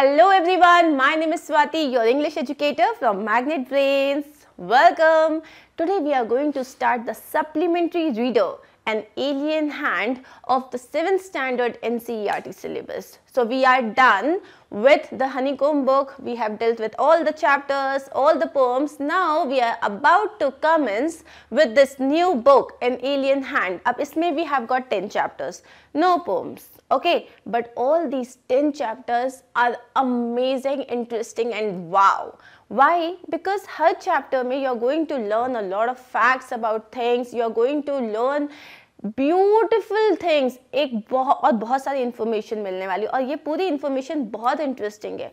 Hello everyone, my name is Swati, your English educator from Magnet Brains. Welcome! Today we are going to start the supplementary reader, an alien hand of the 7th standard NCERT syllabus. So we are done with the honeycomb book. We have dealt with all the chapters, all the poems. Now we are about to commence with this new book, an alien hand. Up isme we have got 10 chapters, no poems okay but all these 10 chapters are amazing interesting and wow why because her chapter me, you're going to learn a lot of facts about things you're going to learn beautiful things एक बहुत और बहुत सारी information मिलने वाली और ये पूरी इन्फॉर्मेशन बहुत इंटरेस्टिंग है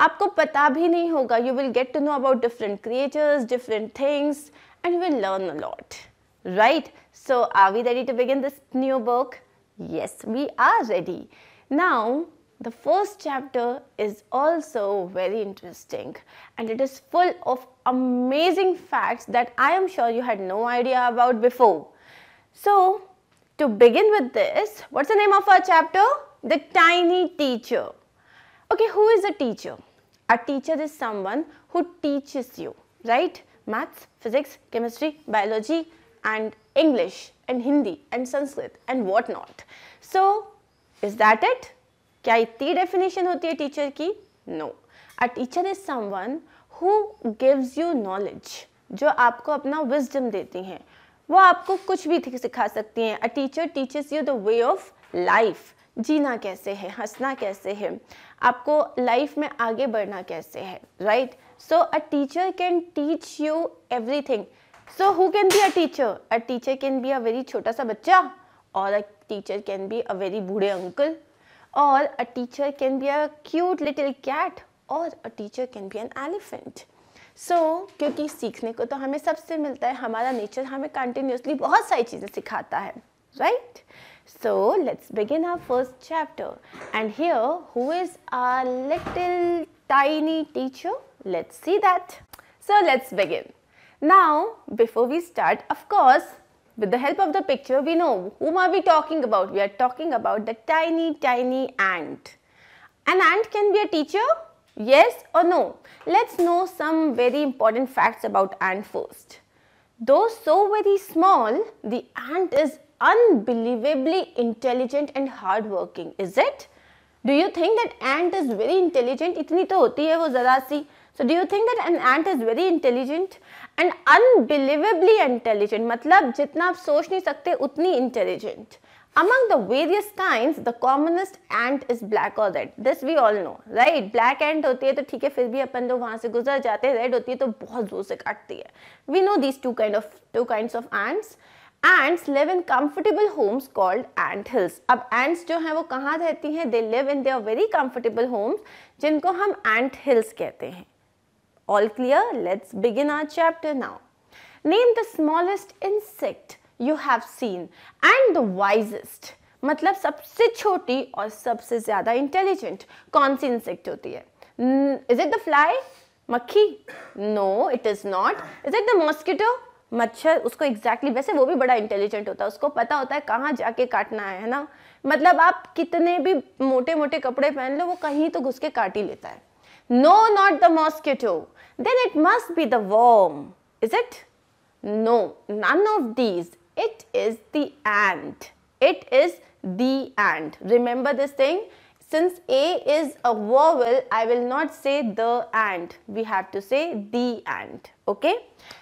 आपको पता भी नहीं होगा you will get to know about different creatures different things and you will learn a lot right so are we ready to begin this new book Yes, we are ready. Now, the first chapter is also very interesting and it is full of amazing facts that I am sure you had no idea about before. So, to begin with this, what's the name of our chapter? The tiny teacher. Okay, who is a teacher? A teacher is someone who teaches you, right? Maths, physics, chemistry, biology and English. and Hindi and Sanskrit and what not. So is that it? क्या इतनी definition होती है teacher की? No. A teacher is someone who gives you knowledge जो आपको अपना wisdom देती हैं वो आपको कुछ भी सिखा सकती हैं A teacher teaches you the way of life. जीना कैसे है हंसना कैसे है आपको लाइफ में आगे बढ़ना कैसे है right so a teacher can teach you everything so who can be a teacher a teacher can be a very छोटा सा बच्चा और a teacher can be a very बूढ़े अंकल और a teacher can be a cute little cat और a teacher can be an elephant so so, क्योंकि सीखने को तो हमें सबसे मिलता है हमारा नेचर हमें कंटिन्यूसली बहुत सारी चीज़ें सिखाता है right so let's begin our first chapter and here who is our little tiny teacher let's see that so let's begin Now, before we start, of course, with the help of the picture, we know whom are we talking about. We are talking about the tiny, tiny ant. An ant can be a teacher? Yes or no? Let's know some very important facts about ant first. Though so very small, the ant is unbelievably intelligent and hardworking, is it? Do you think that ant is very intelligent? इतनी तो होती है वो ज़रा सी. So do you think that an ant is very intelligent? And unbelievably intelligent मतलब जितना आप सोच नहीं सकते उतनी intelligent among the various kind the commonest ant is black और red this we all know right black ant होती है तो ठीक है फिर भी अपन जो वहां से गुजर जाते हैं रेड होती है तो बहुत जोर से काटती है we know these two kind of two kind of ants ants live in comfortable homes called ant hills अब एंट्स जो हैं वो कहाँ रहती हैं they live in their very comfortable homes जिनको हम एंट हिल्स कहते हैं All clear? Let's begin our chapter now. Name the smallest insect you have seen and the wisest. मतलब सबसे छोटी और सबसे ज़्यादा इंटेलिजेंट कौन सी इंसेक्ट होती है इज इट द फ्लाई मक्खी no it is not is it the mosquito मच्छर उसको एग्जैक्टली exactly, वैसे वो भी बड़ा इंटेलिजेंट होता है उसको पता होता है कहाँ जाके काटना है ना मतलब आप कितने भी मोटे मोटे कपड़े पहन लो वो कहीं तो घुस के काट ही लेता है No, not the mosquito. Then it must be the worm, is it? No, none of these. It is the ant. It is the ant. Remember this thing? Since A is a vowel, I will not say the ant. We have to say the ant. Okay?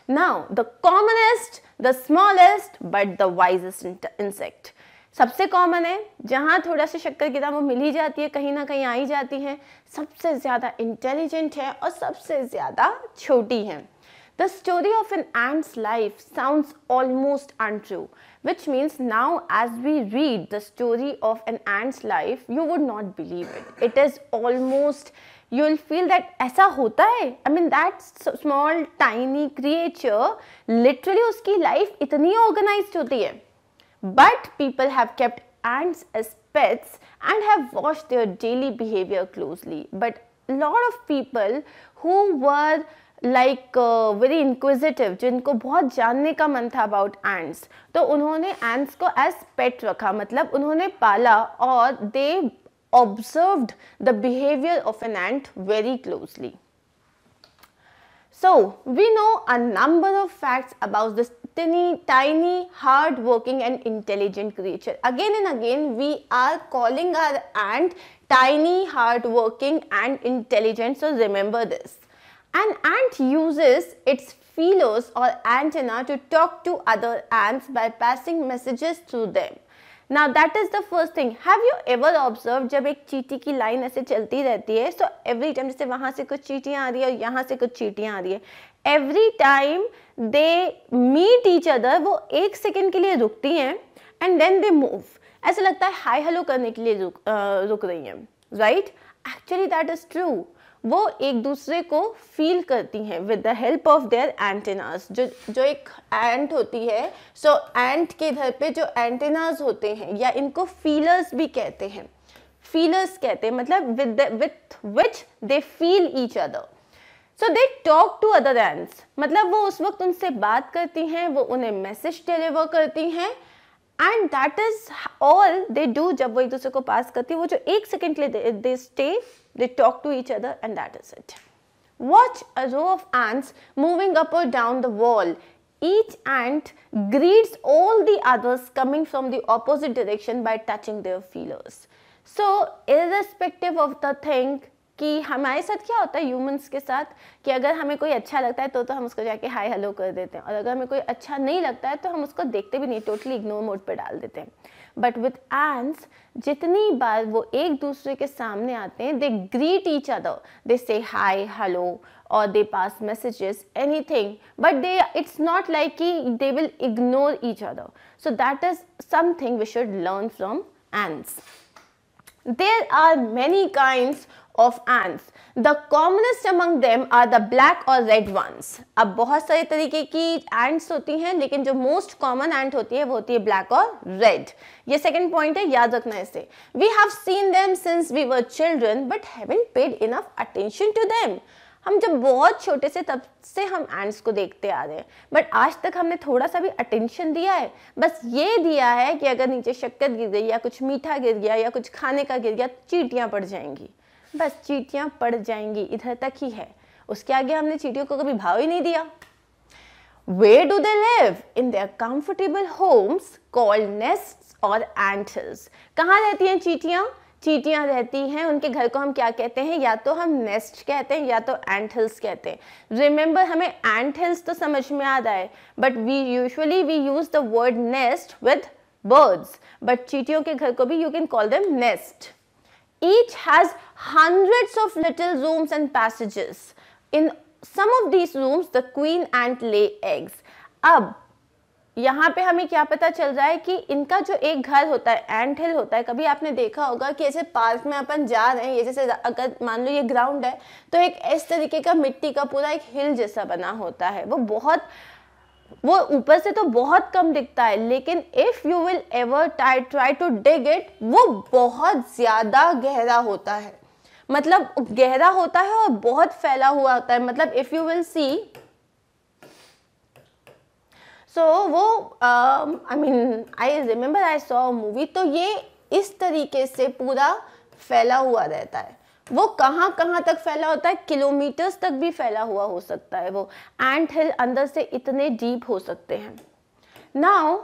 Now, the commonest, the smallest, but the wisest insect. सबसे common है जहाँ थोड़ा सा शक्कर की वो मिल जाती है कहीं ना कहीं आई जाती हैं सबसे ज़्यादा इंटेलिजेंट है और सबसे ज़्यादा छोटी हैं the story of an ant's life sound almost true which means now as we read the story of an ant's life you would not believe it it is almost you will feel that ऐसा होता है I mean that small tiny creature literally उसकी लाइफ इतनी organise होती है but people have kept ants as pets and have watched their daily behavior closely but a lot of people who were like uh, very inquisitive jinko bahut janne ka man tha about ants to unhone ants ko as pet rakha unhone pala aur they observed the behavior of an ant very closely so we know a number of facts about this tiny, tiny, hard-working and intelligent creature. Again and again, we are calling our ant tiny, hard-working and intelligent. So remember this. An ant uses its filos or antenna to talk to other ants by passing messages through them. ना that is the first thing have you ever observe जब एक चीटी की line ऐसे चलती रहती है so every time जैसे वहां से कुछ चीटियाँ आ रही है और यहाँ से कुछ चीटियाँ आ रही है every time they meet each other वो एक सेकेंड के लिए रुकती हैं एंड देन दे मूव ऐसा लगता है हाई हेलो करने के लिए रुक आ, रुक रही हैं right actually that is true वो एक दूसरे को फील करती हैं with the help of their antennas जो जो एक एंट होती है सो so, एंट के घर पे जो एंटेनाज होते हैं या इनको फीलर्स भी कहते हैं फीलर्स कहते हैं मतलब with with which they feel each other so they talk to other ants मतलब वो उस वक्त उनसे बात करती हैं वो उन्हें मैसेज डिलीवर करती हैं and that is all they do जब वो एक दूसरे को पास करती है वो जो एक सेकेंड के लिए they stay They talk to each other and that is it. Watch a row of ants moving up or down the wall. Each ant greets all the others coming from the opposite direction by touching their feelers. So, irrespective of the thing, कि हमारे साथ क्या होता है humans के साथ कि अगर हमें कोई अच्छा लगता है तो तो हम उसको जाके हाय हेलो कर देते हैं और अगर हमें कोई अच्छा नहीं लगता है तो हम उसको देखते भी नहीं टोटली इग्नोर मोड पर डाल देते हैं बट विद एंड्स जितनी बार वो एक दूसरे के सामने आते हैं they greet each other they say hi hello और दे पास मैसेजेस एनी थिंग but they it's not like कि they will ignore each other so that is something we should learn from ants there are many kinds of ants. The commonest among them are the black or red ones. अब बहुत सारे तरीके की ants होती हैं लेकिन जो most common ant होती है वो होती है black और red. ये second point है याद रखना इसे We have seen them since we were children but haven't paid enough attention to them. हम जब बहुत छोटे से तब से हम एंड्स को देखते आ रहे हैं बट आज तक हमने थोड़ा सा भी अटेंशन दिया है बस ये दिया है कि अगर नीचे शक्कर गिर गई या कुछ मीठा गिर गया या कुछ खाने का गिर गया तो चीटियाँ पड़ जाएंगी बस चीटियां पड़ जाएंगी इधर तक ही है उसके आगे हमने चीटियों को कभी भाव ही नहीं दिया where do they live in their comfortable homes called nest और कहाँ रहती हैं चीटियां चीटियां रहती हैं उनके घर को हम क्या कहते हैं या तो हम नेस्ट कहते हैं या तो एंट हिल्स कहते हैं रिमेंबर हमें एंट हिल्स तो समझ में आ रहा है but we usually we use the word nest with birds but चीटियों के घर को भी you can call them nest Each has hundreds of little rooms and passages. In some of these rooms, the queen ant lay eggs. ab यहाँ पे हमें क्या पता चल रहा है कि इनका जो एक घर होता है एंट हिल होता है कभी आपने देखा होगा कि ऐसे पार्क में अपन जा रहे हैं ये जैसे अगर मान लो ये ग्राउंड है तो एक इस तरीके का मिट्टी का पूरा एक हिल जैसा बना होता है वो बहुत वो ऊपर से तो बहुत कम दिखता है लेकिन if you will ever try try to dig it वो बहुत ज्यादा गहरा होता है मतलब गहरा होता है और बहुत फैला हुआ होता है मतलब if you will see so वो I mean I remember I saw movie तो ये इस तरीके से पूरा फैला हुआ रहता है वो कहाँ कहाँ तक फैला होता है किलोमीटर्स तक भी फैला हुआ हो सकता है वो एंट हिल अंदर से इतने डीप हो सकते हैं नाउ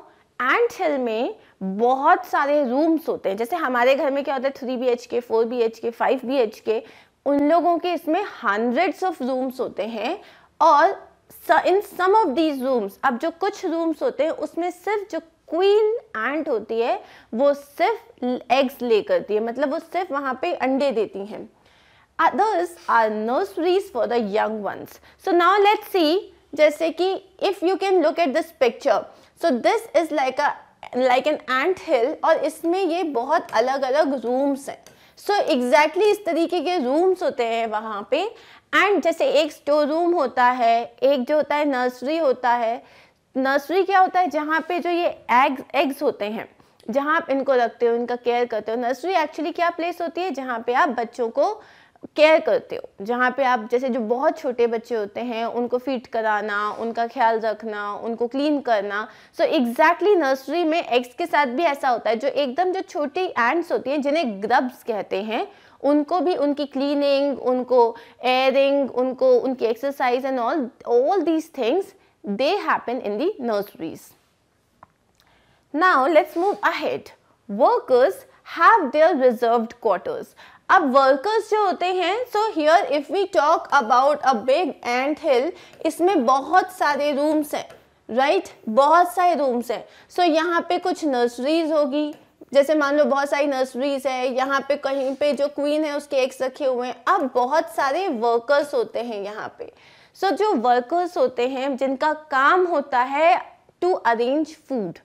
एंट हिल में बहुत सारे रूम्स होते हैं जैसे हमारे घर में क्या होता है three B H K four B H K five B H K उन लोगों के इसमें हंड्रेड्स ऑफ रूम्स होते हैं और in some of these rooms अब जो कुछ रूम्स होते हैं उसमें सिर्फ जो क्वीन एंट होती है वो सिर्फ एग्स ले करती है मतलब वो सिर्फ वहाँ पे अंडे देती हैं others are nurseries for the young ones. So now let's see jaise ki if you can look at this picture. So this is like a like an ant hill aur isme ye bahut alag alag rooms हैं. so exactly is tarike ke rooms hote hain wahan pe and जैसे एक store room होता है एक जो होता है nursery होता है नर्सरी क्या होता है जहाँ पे जो ये एग्स एग्स होते हैं जहाँ आप इनको रखते हो इनका केयर करते हो नर्सरी एक्चुअली क्या प्लेस होती है जहाँ पे आप बच्चों को केयर करते हो जहाँ पे आप जैसे जो बहुत छोटे बच्चे होते हैं उनको फिट कराना उनका ख्याल रखना उनको क्लीन करना सो एग्जैक्टली नर्सरी में एग्स के साथ भी ऐसा होता है जो एकदम जो छोटी एंड्स होती हैं जिन्हें ग्रब्स कहते हैं उनको भी उनकी क्लीनिंग उनको एयरिंग उनको उनकी exercise and all all these things they happen in the nurseries now let's move ahead workers have their reserve quarters अब वर्कर्स जो होते हैं so here if we talk about a big ant hill इसमें बहुत सारे rooms हैं right right? बहुत सारे रूम्स हैं सो so, यहाँ पे कुछ नर्सरीज होगी जैसे मान लो बहुत सारी नर्सरीज है यहाँ पे कहीं पे जो क्वीन है उसके एक रखे हुए हैं अब बहुत सारे वर्कर्स होते हैं यहाँ पे सो so, जो वर्कर्स होते हैं जिनका काम होता है to arrange food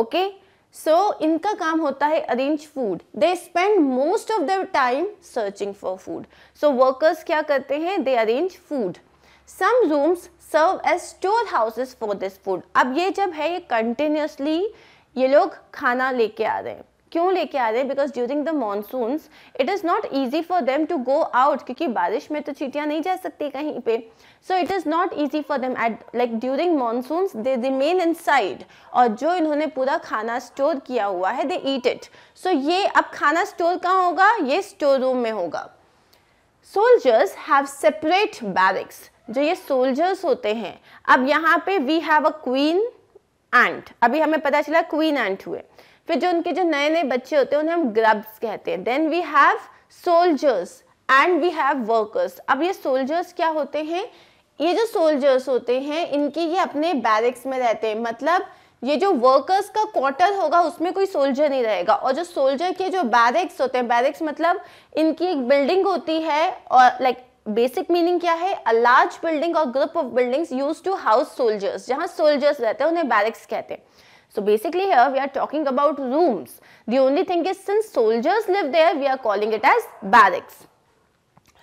okay so so, इनका काम होता है arrange food they spend most of the time searching for food so workers क्या करते हैं they arrange food some rooms serve as store houses for this food अब ये जब है ये कंटिन्यूसली ये लोग खाना लेके आ रहे हैं क्यों लेके आ रहे हैं because during the monsoons it is not easy for them to go out क्योंकि बारिश में तो चीटियाँ नहीं जा सकती कहीं पे so it is not easy for them at like during monsoons they remain inside और जो इन्होंने पूरा खाना स्टोर किया हुआ है दे ईट इट सो ये अब खाना स्टोर कहाँ होगा ये स्टोर रूम में होगा सोल्जर्स हैव सेपरेट बैरिक्स जो ये सोल्जर्स होते हैं अब यहाँ पे we have a queen ant अभी हमें पता चला क्वीन एंट हुए फिर जो उनके जो नए नए बच्चे होते हैं उन्हें हम ग्रब्स कहते हैं then we have soldiers and we have workers अब ये सोल्जर्स क्या होते हैं ये जो सोल्जर्स होते हैं इनकी ये अपने बैरिक्स में रहते हैं मतलब ये जो वर्कर्स का क्वार्टर होगा उसमें कोई सोल्जर नहीं रहेगा और जो सोल्जर के जो बैरिक्स होते हैं बैरिक्स मतलब इनकी एक बिल्डिंग होती है और लाइक बेसिक मीनिंग क्या है a large building or group of buildings use to house soldiers जहां सोल्जर्स रहते हैं उन्हें बैरिक्स कहते हैं So basically here we are talking about rooms. The only thing is since soldiers live there, we are calling it as barracks.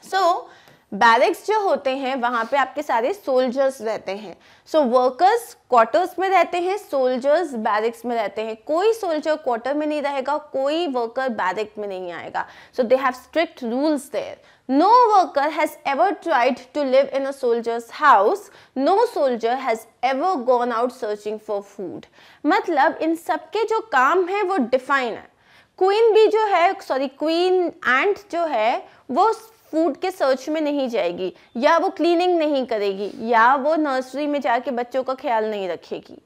So barracks जो होते हैं वहाँ पे आपके सारे सोल्जर्स रहते हैं सो वर्कर्स क्वार्टर्स में रहते हैं सोल्जर्स बैरिक्स में रहते हैं कोई सोल्जर क्वार्टर में नहीं रहेगा कोई वर्कर बैरिक में नहीं आएगा so they have strict rules there no worker has ever tried to live in a soldiers house no soldier has ever gone out searching for food मतलब इन सबके जो काम है वो डिफाइन है क्वीन भी जो है सॉरी क्वीन एंट जो है वो फूड के सर्च में नहीं जाएगी या वो क्लीनिंग नहीं करेगी या वो नर्सरी में जाके बच्चों का ख्याल नहीं रखेगी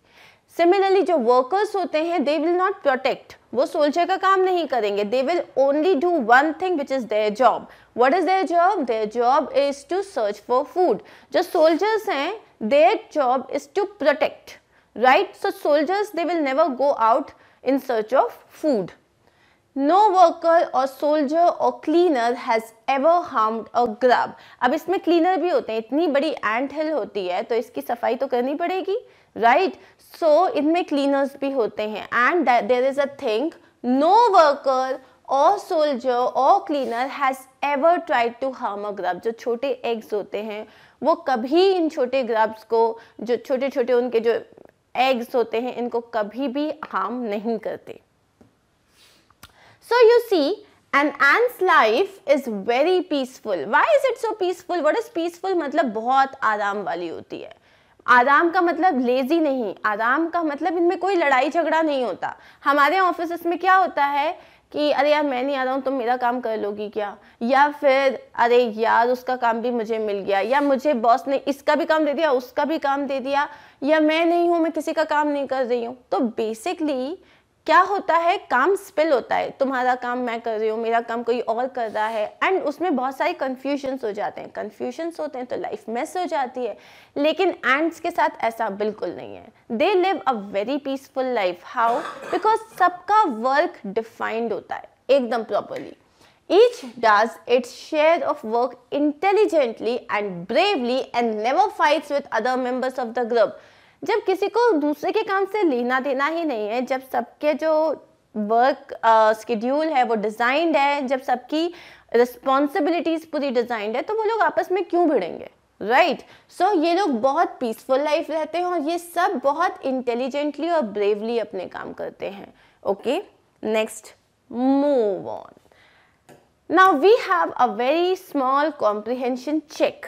सिमिलरली जो वर्कर्स होते हैं दे विल नॉट प्रोटेक्ट वो सोल्जर का काम नहीं करेंगे they will only do one thing which is their job what is their job their job is to search for food जो सोल्जर्स हैं their job is to protect right so soldiers they will never go out in search of food no worker or soldier or cleaner has ever harmed a grub अब इसमें cleaner भी होते हैं इतनी बड़ी एंट हिल होती है तो इसकी सफाई तो करनी पड़ेगी राइट सो इनमें क्लीनर्स भी होते हैं and there is a thing no worker or soldier or cleaner has ever tried to harm a grub जो छोटे एग्स होते हैं वो कभी इन छोटे ग्रब्स को जो छोटे छोटे उनके जो एग्स होते हैं इनको कभी भी हार्म नहीं करते So you see an ant's life is very peaceful. Why is it so peaceful? What is peaceful matlab bahut aaram wali hoti hai आराम का मतलब लेजी नहीं आराम का मतलब इनमें कोई लड़ाई झगड़ा नहीं होता हमारे ऑफिस में क्या होता है कि अरे यार मैं नहीं आ रहा हूँ तुम मेरा काम कर लोगी क्या या फिर अरे यार उसका काम भी मुझे मिल गया या मुझे बॉस ने इसका भी काम दे दिया उसका भी काम दे दिया या मैं नहीं हूँ मैं किसी का काम नहीं कर रही हूँ तो बेसिकली क्या होता है काम स्पिल होता है तुम्हारा काम मैं कर रही हूँ मेरा काम कोई और कर रहा है एंड उसमें बहुत सारे कन्फ्यूजन्स हो जाते हैं कन्फ्यूजन्स होते हैं तो लाइफ मिस हो जाती है लेकिन एंड्स के साथ ऐसा बिल्कुल नहीं है they live a very peaceful life how because सबका वर्क डिफाइंड होता है एकदम properly each does its share of work intelligently and bravely and never fights with other members of the group जब किसी को दूसरे के काम से लेना देना ही नहीं है जब सबके जो वर्क स्केड्यूल uh, है वो डिज़ाइंड है जब सबकी रिस्पॉन्सिबिलिटीज़ पूरी डिज़ाइंड है तो वो लोग आपस में क्यों भिड़ेंगे राइट right. सो so, ये लोग बहुत पीसफुल लाइफ रहते हैं और ये सब बहुत इंटेलिजेंटली और ब्रेवली अपने काम करते हैं okay next move on now we have a very small comprehension check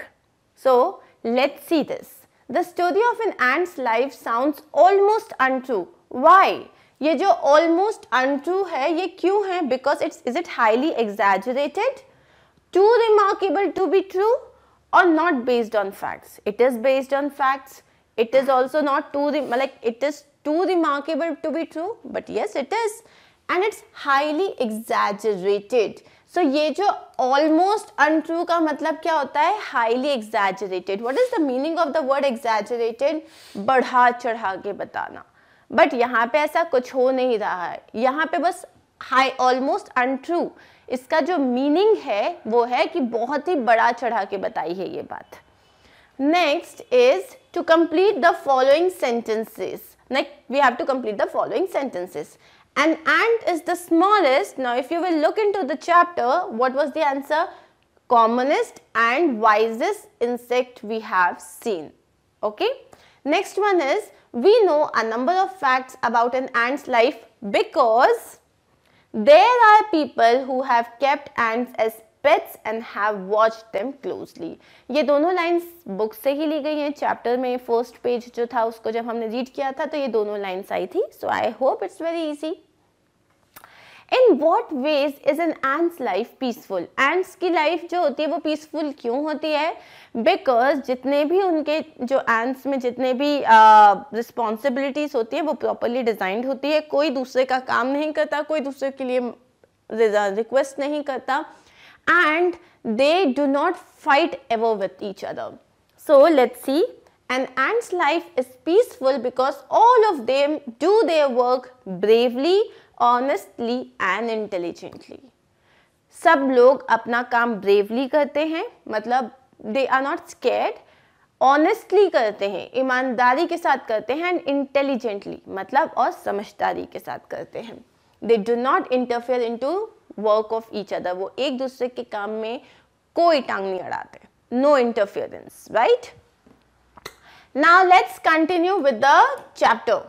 so let's see this The story of an ant's life sounds almost untrue. Why? ये जो almost untrue है ये क्यों है Because it's is it highly exaggerated, too remarkable to be true, or not based on facts. It is based on facts. It is also not too like it is too remarkable to be true, but yes, it is, and it's highly exaggerated. So so, ये जो almost untrue का मतलब क्या होता है highly exaggerated what is the meaning of the word exaggerated बढ़ा चढ़ा के बताना बट यहाँ पे ऐसा कुछ हो नहीं रहा है यहाँ पे बस हाई ऑलमोस्ट अनट्रू इसका जो मीनिंग है वो है कि बहुत ही बड़ा चढ़ा के बताई है ये बात next is to complete the following sentences next we have to complete the following sentences An ant is the smallest. Now, if you will look into the chapter, what was the answer? Commonest and wisest insect we have seen. Okay. Next one is, we know a number of facts about an ant's life because there are people who have kept ants as pets and have watched them closely. ये दोनों lines book से ही ली गई हैं chapter में first page जो था उसको जब हमने read किया था तो ये दोनों lines आई थी So I hope it's very easy. In what ways is an ant's life peaceful ants की लाइफ जो होती है वो पीसफुल क्यों होती है बिकॉज जितने भी उनके जो एंड्स में जितने भी रिस्पॉन्सिबिलिटीज़ uh, होती है वो प्रॉपरली डिजाइंड होती है कोई दूसरे का काम नहीं करता कोई दूसरे के लिए रिक्वेस्ट नहीं करता and they do not fight ever with each other so let see An ant's life is peaceful because all of them do their work bravely honestly and intelligently सब लोग अपना काम ब्रेवली करते हैं मतलब they are not scared honestly करते हैं ईमानदारी के साथ करते हैं एंड इंटेलिजेंटली मतलब और समझदारी के साथ करते हैं they do not interfere in to work of each other वो एक दूसरे के काम में कोई टांग नहीं अड़ाते no interference right now let's continue with the chapter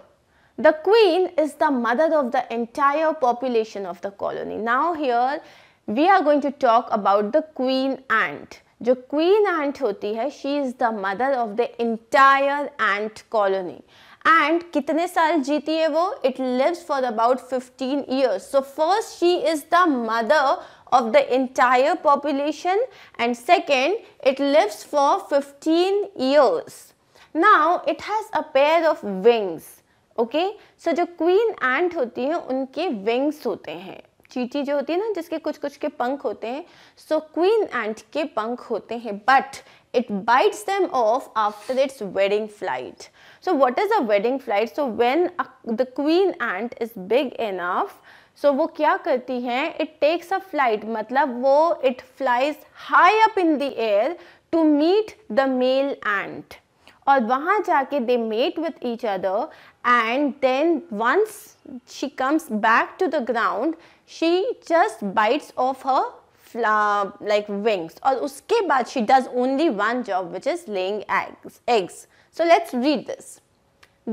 The queen is the mother of the entire population of the colony. Now here we are going to talk about the queen ant. The queen ant होती she is the mother of the entire ant colony. And कितने साल जीती है वो it lives for about 15 years. So first, she is the mother of the entire population and second it lives for 15 years. Now it has a pair of wings. Okay so जो queen ant होती है उनके wings होते हैं चीटी जो होती है ना जिसके कुछ कुछ के पंख होते हैं सो क्वीन एंट के पंख होते हैं but it bites them off after its wedding flight so what is a wedding flight so when the queen ant is big enough so वो क्या करती है इट टेक्स अ फ्लाइट मतलब वो it flies high up in the air to meet the male ant और वहां जाके they mate with each other and then once she comes back to the ground she just bites off her like wings और uske baad she does only one job which is laying eggs eggs so let's read this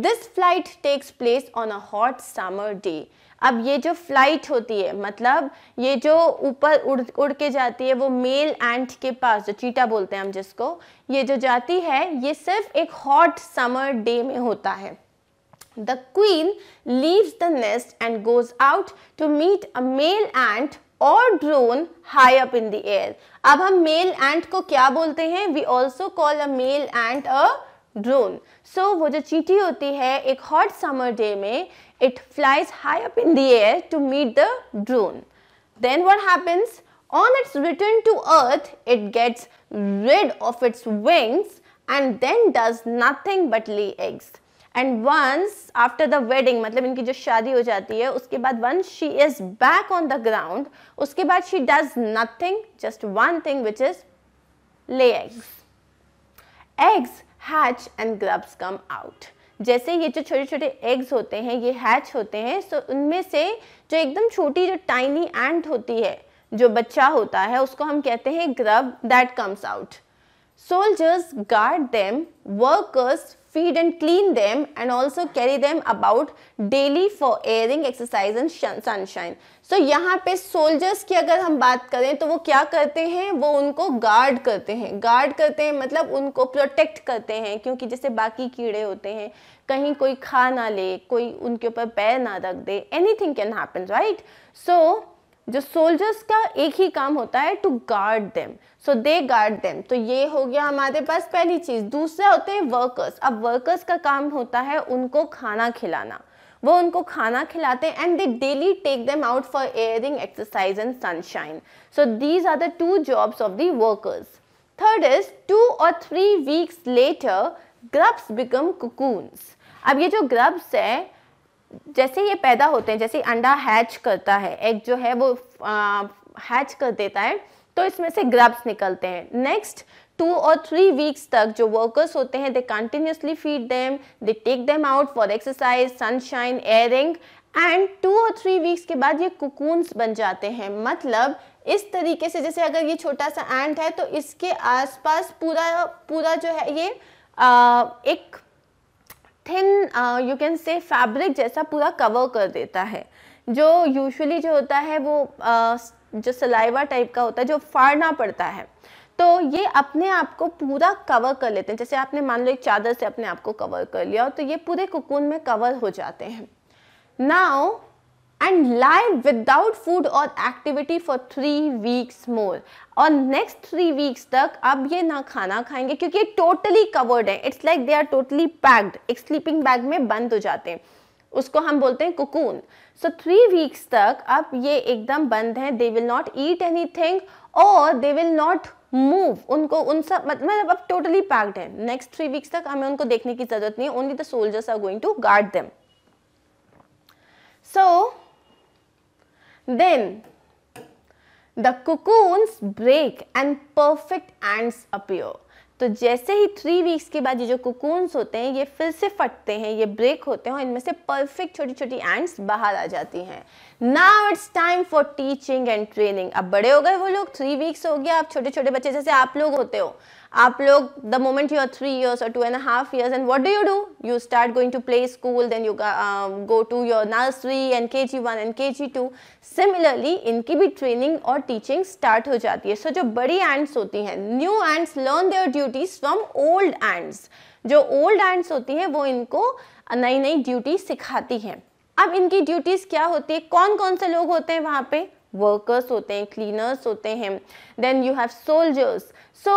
this flight takes place on a hot summer day अब ये जो flight होती है मतलब ये जो ऊपर उड़ उड़ के जाती है वो मेल एंट के पास जो चीटा बोलते हैं हम जिसको ये जो जाती है ये सिर्फ एक हॉट समर डे में होता है The queen leaves the nest and goes out to meet a male ant or drone high up in the air. अब हम male ant को क्या बोलते हैं? We also call a male ant a drone. So वो जो चींटी होती है, एक hot summer day में, it flies high up in the air to meet the drone. Then what happens? On its return to earth, it gets rid of its wings and then does nothing but lay eggs. And once after the wedding मतलब इनकी जो शादी हो जाती है उसके बाद once she is back on the ground उसके बाद she does nothing just one thing which is lay eggs eggs hatch and grubs come out जैसे ये जो छोटे छोटे एग्स होते हैं ये हैच होते हैं सो उनमें से जो एकदम छोटी जो टाइनी एंट होती है जो बच्चा होता है उसको हम कहते हैं grub that comes out soldiers guard them workers feed and clean them and also carry them about daily for airing, exercise and sunshine. So yahan pe soldiers ki agar hum baat kare to wo kya karte hain wo unko guard karte hain guard karte hain matlab unko protect karte hain kyunki jaise baki keede hote hain kahin koi kha na le koi unke upar pair na rakh de anything can happen right so जो soldiers का एक ही काम होता है to guard them so they guard them तो ये हो गया हमारे पास पहली चीज़ दूसरा होते हैं वर्कर्स अब वर्कर्स का काम होता है उनको खाना खिलाना वो उनको खाना खिलाते हैं and they daily take them out for airing exercise and sunshine so these are the two jobs of the workers third is two और three weeks later grubs become cocoons अब ये जो ग्रब्स है जैसे ये पैदा होते हैं जैसे अंडा हैच करता है एग जो है वो हैच कर देता है तो इसमें से ग्रब्स निकलते हैं नेक्स्ट टू और थ्री वीक्स तक जो वर्कर्स होते हैं they continuously feed them they take them out for exercise sunshine airing and two और थ्री वीक्स के बाद ये कुकून्स बन जाते हैं मतलब इस तरीके से जैसे अगर ये छोटा सा एंट है तो इसके आसपास पूरा पूरा जो है ये आ, एक thin you can say fabric जैसा पूरा कवर कर देता है जो यूजुअली जो होता है वो uh, जो सलाइवा टाइप का होता है जो फाड़ना पड़ता है तो ये अपने आप को पूरा कवर कर लेते हैं जैसे आपने मान लो एक चादर से अपने आप को कवर कर लिया तो ये पूरे कुकून में कवर हो जाते हैं now and live without food or activity for three weeks more. और नेक्स्ट थ्री वीक्स तक आप ये ना खाना खाएंगे क्योंकि ये टोटली कवर्ड है it's like they are totally packed एक स्लीपिंग बैग में बंद हो जाते हैं उसको हम बोलते हैं कुकून सो थ्री वीक्स तक आप ये एकदम बंद हैं they will not eat anything और दे विल नॉट मूव उनको उन सब मतलब अब टोटली पैक्ड है नेक्स्ट थ्री वीक्स तक हमें उनको देखने की जरूरत नहीं है only the soldiers are going to guard them so Then the cocoons break and perfect ants appear. तो जैसे ही थ्री वीक्स के बाद ये जो कुकून्स होते हैं ये फिर से फटते हैं ये ब्रेक होते हैं और इनमें से परफेक्ट छोटी छोटी एंड्स बाहर आ जाती हैं now it's time for teaching and training अब बड़े हो गए वो लोग थ्री वीक्स हो गया आप छोटे छोटे बच्चे जैसे आप लोग होते हो आप लोग the moment you are three years और two and half years and what do you do you start going to play school then you go to your nursery and K G one and K ji two similarly इनकी भी training और teaching start हो जाती है सो so, जो बड़ी ants होती हैं new ants learn their duties from old ants जो ओल्ड एंड्स होती हैं वो इनको नई नई ड्यूटी सिखाती हैं अब इनकी ड्यूटीज़ क्या होती है कौन कौन से लोग होते हैं वहाँ पे वर्कर्स होते हैं क्लीनर्स होते हैं then you have soldiers so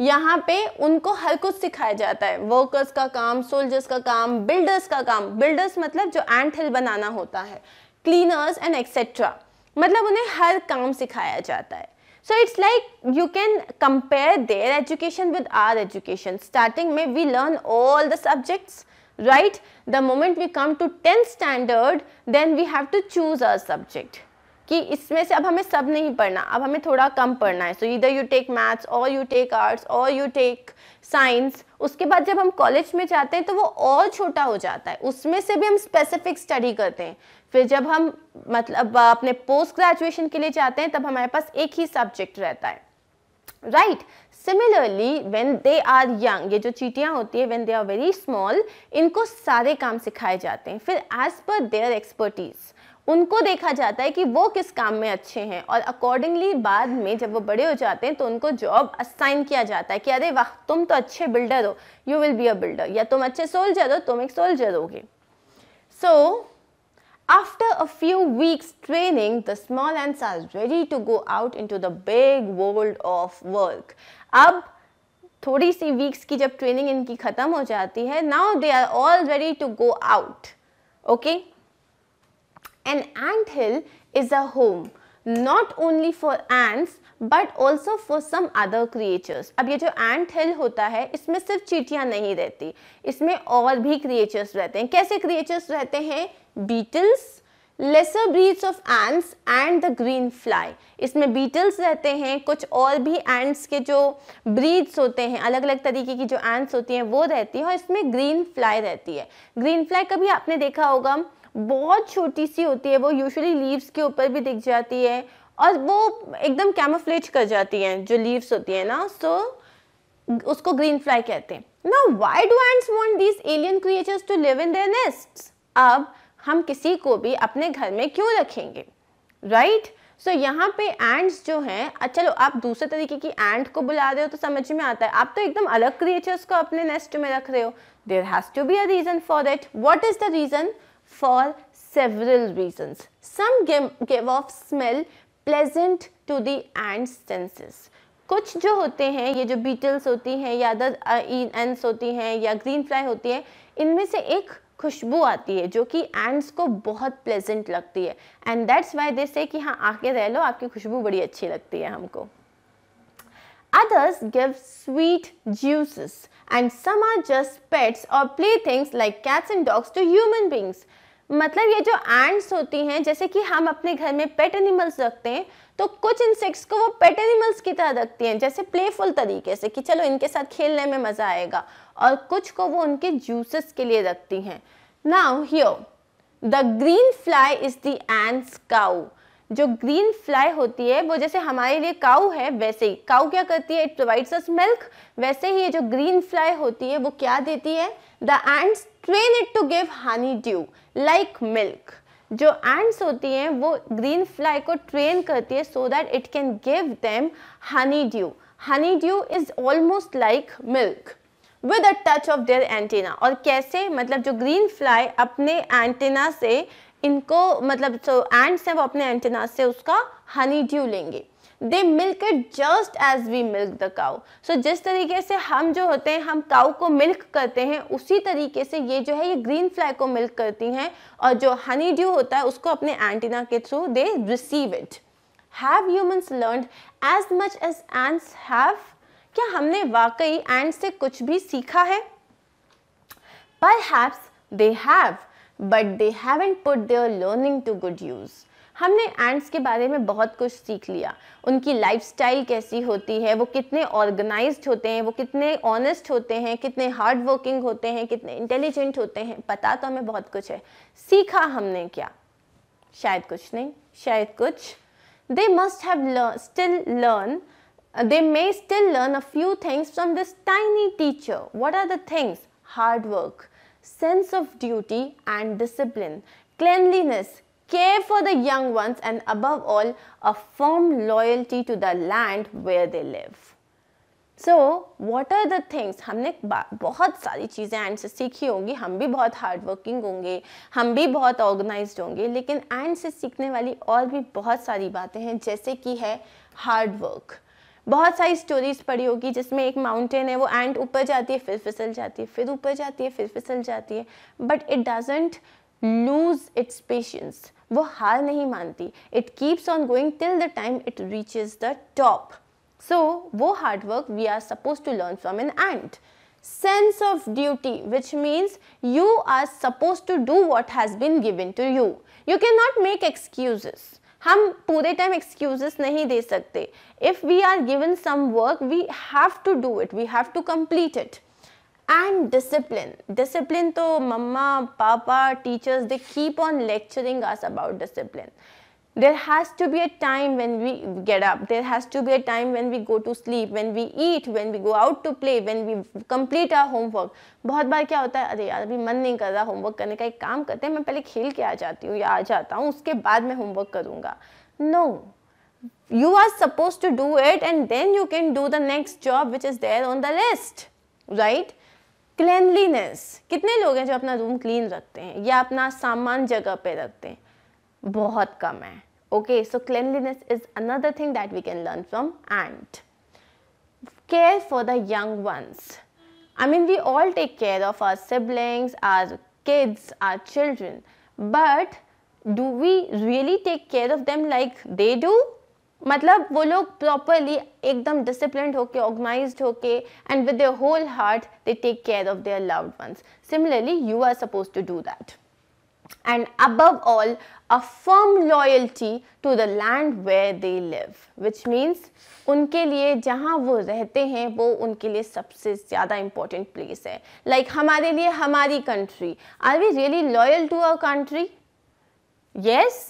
यहाँ पे उनको हर कुछ सिखाया जाता है वर्कर्स का काम सोल्जर्स का काम बिल्डर्स का काम बिल्डर्स मतलब जो एंड हिल बनाना होता है क्लीनर्स एंड एक्सेट्रा मतलब उन्हें हर काम सिखाया जाता है so it's like you can compare their education with our education starting में we learn all the subjects right? The moment we come to 10th standard, then we have to choose our subject. कि इसमें से अब हमें सब नहीं पढ़ना अब हमें थोड़ा कम पढ़ना है सो इधर यू टेक मैथ्स और यू टेक आर्ट्स और यू टेक साइंस उसके बाद जब हम कॉलेज में जाते हैं तो वो और छोटा हो जाता है उसमें से भी हम स्पेसिफिक स्टडी करते हैं फिर जब हम मतलब अपने पोस्ट ग्रेजुएशन के लिए जाते हैं तब हमारे पास एक ही सब्जेक्ट रहता है right right? Similarly when they are young ये जो चीटियाँ होती है when they are very small इनको सारे काम सिखाए जाते हैं फिर एज पर देयर एक्सपर्टीज़ उनको देखा जाता है कि वो किस काम में अच्छे हैं और अकॉर्डिंगली बाद में जब वो बड़े हो जाते हैं तो उनको जॉब असाइन किया जाता है कि अरे वाह तुम तो अच्छे बिल्डर हो you will be a builder या तुम अच्छे सोल्जर हो तुम एक सोल्जर होगे so after a few weeks training the small ants are ready to go out into the big world of work अब थोड़ी सी वीक्स की जब ट्रेनिंग इनकी ख़त्म हो जाती है now they are all ready to go out okay an ant hill is a home not only for ants but also for some other creatures अब ये जो एंट हिल होता है इसमें सिर्फ चीटियां नहीं रहती इसमें और भी क्रिएचर्स रहते हैं कैसे क्रिएचर्स रहते हैं beetles lesser breeds of ants and the green fly इसमें बीटल्स रहते हैं कुछ और भी एंड्स के जो ब्रीड्स होते हैं अलग अलग तरीके की जो एंड्स होती हैं वो रहती हैं और इसमें ग्रीन फ्लाई रहती है ग्रीन फ्लाई कभी आपने देखा होगा बहुत छोटी सी होती है वो यूजली लीव्स के ऊपर भी दिख जाती है और वो एकदम कैमोफ्लेज कर जाती हैं जो लीव्स होती हैं ना सो so, उसको ग्रीन फ्लाई कहते हैं ना why do ants want these alien creatures to live in their nest अब हम किसी को भी अपने घर में क्यों रखेंगे राइट right? सो so, यहाँ पे एंड्स जो हैं चलो आप दूसरे तरीके की एंड को बुला रहे हो तो समझ में आता है आप तो एकदम अलग क्रिएचर्स को अपने नेस्ट में रख रहे हो there has to be a reason for it what is the reason for several reason some give off smell pleasant to to the senses कुछ जो होते हैं ये जो बीटल्स होती हैं या अदर एंड्स होती हैं या ग्रीन फ्लाई होती है इनमें से एक खुशबू आती है जो कि एंड्स को बहुत प्लेजेंट लगती है एंड दैट्स वाई दिस से कि हाँ आके रह लो आपकी खुशबू बड़ी अच्छी लगती है हमको others give sweet juices and some are just pets और playthings like cats and dogs to human beings मतलब ये जो एंड्स होती हैं जैसे कि हम अपने घर में पेट एनिमल्स रखते हैं तो कुछ इंसेक्ट्स को वो पेट एनिमल्स की तरह रखती हैं जैसे प्लेफुल तरीके से कि चलो इनके साथ खेलने में मज़ा आएगा और कुछ को वो उनके जूसेस के लिए रखती हैं now here the green fly is the ant's cow जो ग्रीन फ्लाई होती है वो जैसे हमारे लिए काउ है वैसे ही काउ क्या करती है इट प्रोवाइड्स अस मिल्क वैसे ही ये जो ग्रीन फ्लाई होती है वो क्या देती है the ant train it to give honey dew like milk जो एंड्स होती हैं वो ग्रीन फ्लाई को ट्रेन करती है so that it can give them honey dew honey dew is almost like milk with a touch of their antenna और कैसे मतलब जो ग्रीन फ्लाई अपने एंटीना से इनको मतलब जो एंड्स हैं वो अपने एंटीना से उसका हनी ड्यू लेंगे they milk it just as we milk the cow so जिस तरीके से हम जो होते हैं हम काउ को मिल्क करते हैं उसी तरीके से ये जो है ये ग्रीन फ्लाई को मिल्क करती हैं और जो हनी ड्यू होता है उसको अपने एंटीना के through they receive it have humans learn as much as ants have क्या हमने वाकई एंड से कुछ भी सीखा है पर perhaps they have but they haven't put their learning to good use हमने एंट्स के बारे में बहुत कुछ सीख लिया उनकी लाइफस्टाइल कैसी होती है वो कितने ऑर्गेनाइज्ड होते हैं वो कितने ऑनेस्ट होते हैं कितने हार्ड वर्किंग होते हैं कितने इंटेलिजेंट होते हैं पता तो हमें बहुत कुछ है सीखा हमने क्या शायद कुछ नहीं शायद कुछ they must have still learn they may still learn a few things from this tiny teacher what are the things hard work sense of duty and discipline cleanliness, care for the young ones, and above all, a firm loyalty to the land where they live. So what are the things हमने बहुत सारी चीज़ें and से सीखी होंगी हम भी बहुत हार्ड वर्किंग होंगे हम भी बहुत ऑर्गेनाइज होंगे लेकिन एंड से सीखने वाली और भी बहुत सारी बातें हैं जैसे कि है हार्ड वर्क बहुत सारी स्टोरीज पढ़ी होगी जिसमें एक माउंटेन है वो एंड ऊपर जाती है फिर फिसल जाती है फिर ऊपर जाती है फिर फिसल जाती है but it doesn't lose its patience वो हार नहीं मानती it keeps on going till the time it is the top so वो hard work we are suppose to learn from an ant sense of duty which means you are suppose to do what has been given to you you can not make excuses हम पूरे time excuses नहीं दे सकते if we are given some work we have to do it we have to complete it and discipline discipline तो मम्मा पापा teachers they keep on lecturing us about discipline there has to be a time when we get up there has to be a time when we go to sleep when we eat when we go out to play when we complete our homework बहुत बार क्या होता है अरे यार अभी मन नहीं कर रहा होमवर्क करने का एक काम करते हैं मैं पहले खेल के आ जाती हूँ या आ जाता हूँ उसके बाद मैं होमवर्क करूँगा no you are suppose to do it and then you can do the next job which is there on the list right cleanliness कितने लोग हैं जो अपना रूम क्लीन रखते हैं या अपना सामान जगह पे रखते हैं बहुत कम है okay so cleanliness is another thing that we can learn from and care for the young ones I mean we all take care of our siblings our kids our children but do we really take care of them like they do मतलब वो लोग properly एकदम discipline होके organise होके and with their whole heart they take care of their loved ones similarly you are suppose to do that and above all a firm loyalty to the land where they live which means उनके लिए जहाँ वो रहते हैं वो उनके लिए सबसे ज़्यादा इम्पोर्टेंट प्लेस है लाइक like, हमारे लिए हमारी country are we really loyal to our country yes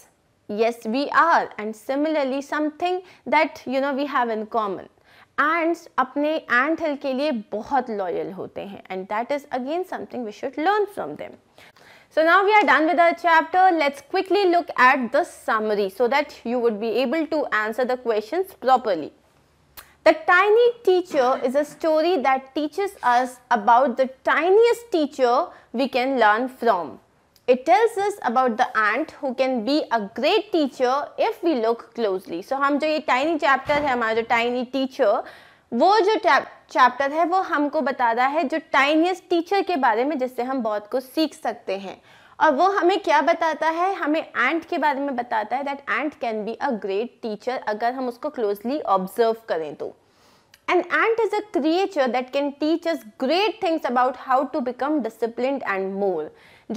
Yes, we are and similarly something that you know we have in common. Ants अपने ant hill के लिए बहुत loyal होते हैं and that is again something we should learn from them. So now we are done with our chapter. Let's quickly look at the summary so that you would be able to answer the questions properly. The Tiny Teacher is a story that teaches us about the tiniest teacher we can learn from. It tells us about the ant who can be a great teacher if we look closely. So hum jo ye tiny chapter hai hamara jo tiny teacher wo jo chapter hai wo humko batata hai jo tiniest teacher ke bare mein jisse hum bahut kuch seekh sakte hain हैं और वो हमें क्या बताता है हमें एंट के बारे में बताता है that ant can be a great teacher अगर हम उसको क्लोजली ऑब्जर्व करें तो An ant is a creature that can teach us great things about how to become disciplined and more.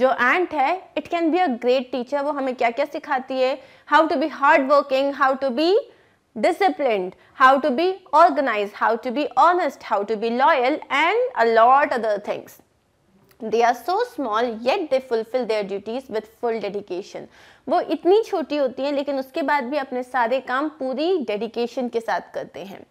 जो एंट है it can be a great teacher वो हमें क्या क्या सिखाती है how to be hard working how to be discipline how to be organise how to be honest how to be loyal and a lot other things they are so small yet they fulfil their duties with full dedication वो इतनी छोटी होती हैं लेकिन उसके बाद भी अपने सारे काम पूरी डेडिकेशन के साथ करते हैं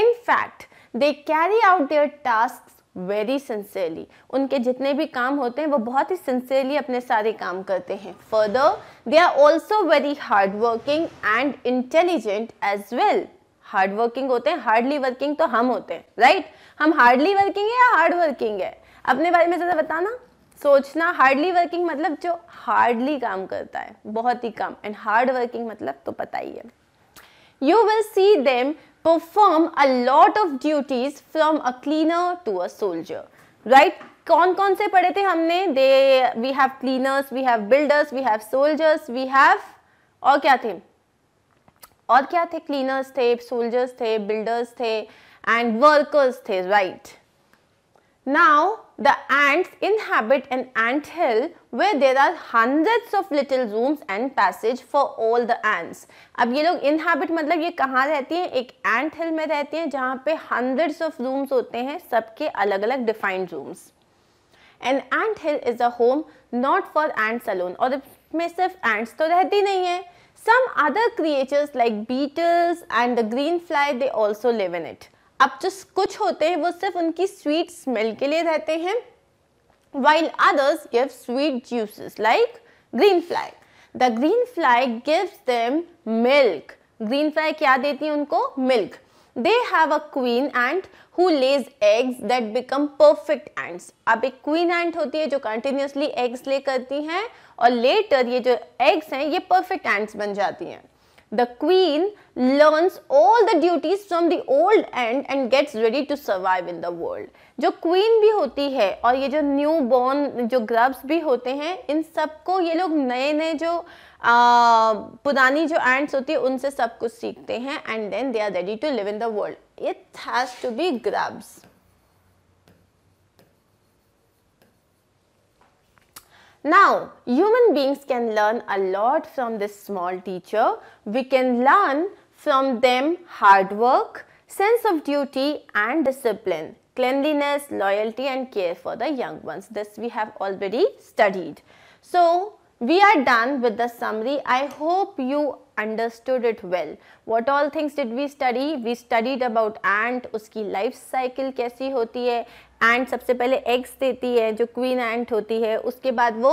in fact they carry out their task very sincerely उनके जितने भी काम होते हैं वो बहुत ही सिंसेरली अपने सारे काम करते हैं further they are also very hard working and intelligent as well hard working होते हैं हार्डली वर्किंग तो हम होते हैं राइट right? हम हार्डली वर्किंग है या हार्ड वर्किंग है अपने बारे में ज़्यादा बताना सोचना हार्डली वर्किंग मतलब जो हार्डली काम करता है बहुत ही कम एंड हार्ड वर्किंग मतलब तो पता ही है you will see them perform a lot of duties from a cleaner to a soldier, right? कौन कौन से पढ़े थे हमने they we have cleaners we have builders we have soldiers we have और क्या थे और क्या थे क्लीनर्स थे सोल्जर्स थे बिल्डर्स थे एंड वर्कर्स थे right now the ants inhabit an ant hill where there are hundreds of little rooms and passage for all the ants. अब ये लोग inhabit मतलब ये कहाँ रहती हैं एक ant hill में रहती हैं जहाँ पे hundreds of rooms होते हैं सबके अलग अलग defined rooms. An ant hill is a home not for ants alone और इसमें सिर्फ ants तो रहती नहीं है Some other creatures like beetles and the green fly they also live in it. अब जो कुछ होते हैं वो सिर्फ उनकी स्वीट स्मेल के लिए रहते हैं while others give sweet juices like green fly the green fly gives them milk green fly क्या देती है उनको milk they have a queen ant who lays eggs that become perfect ants अब एक क्वीन एंड होती है जो continuously eggs ले करती हैं और लेटर ये जो एग्स हैं ये परफेक्ट एंट्स बन जाती हैं The queen learns all the duties from the old end and gets ready to survive in the world. जो क्वीन भी होती है और ये जो न्यू बॉर्न जो ग्रब्स भी होते हैं इन सबको ये लोग नए नए जो आ, पुरानी जो एंड्स होती है उनसे सब कुछ सीखते हैं and then they are ready to live in the world it has to be grubs Now, human beings can learn a lot from this small teacher. We can learn from them hard work, sense of duty and discipline, cleanliness, loyalty and care for the young ones. This we have already studied. So, we are done with the summary. I hope you understood it well. What all things did we study? We studied about ant, uski life cycle कैसी होती एंट सबसे पहले eggs देती है जो queen ant होती है उसके बाद वो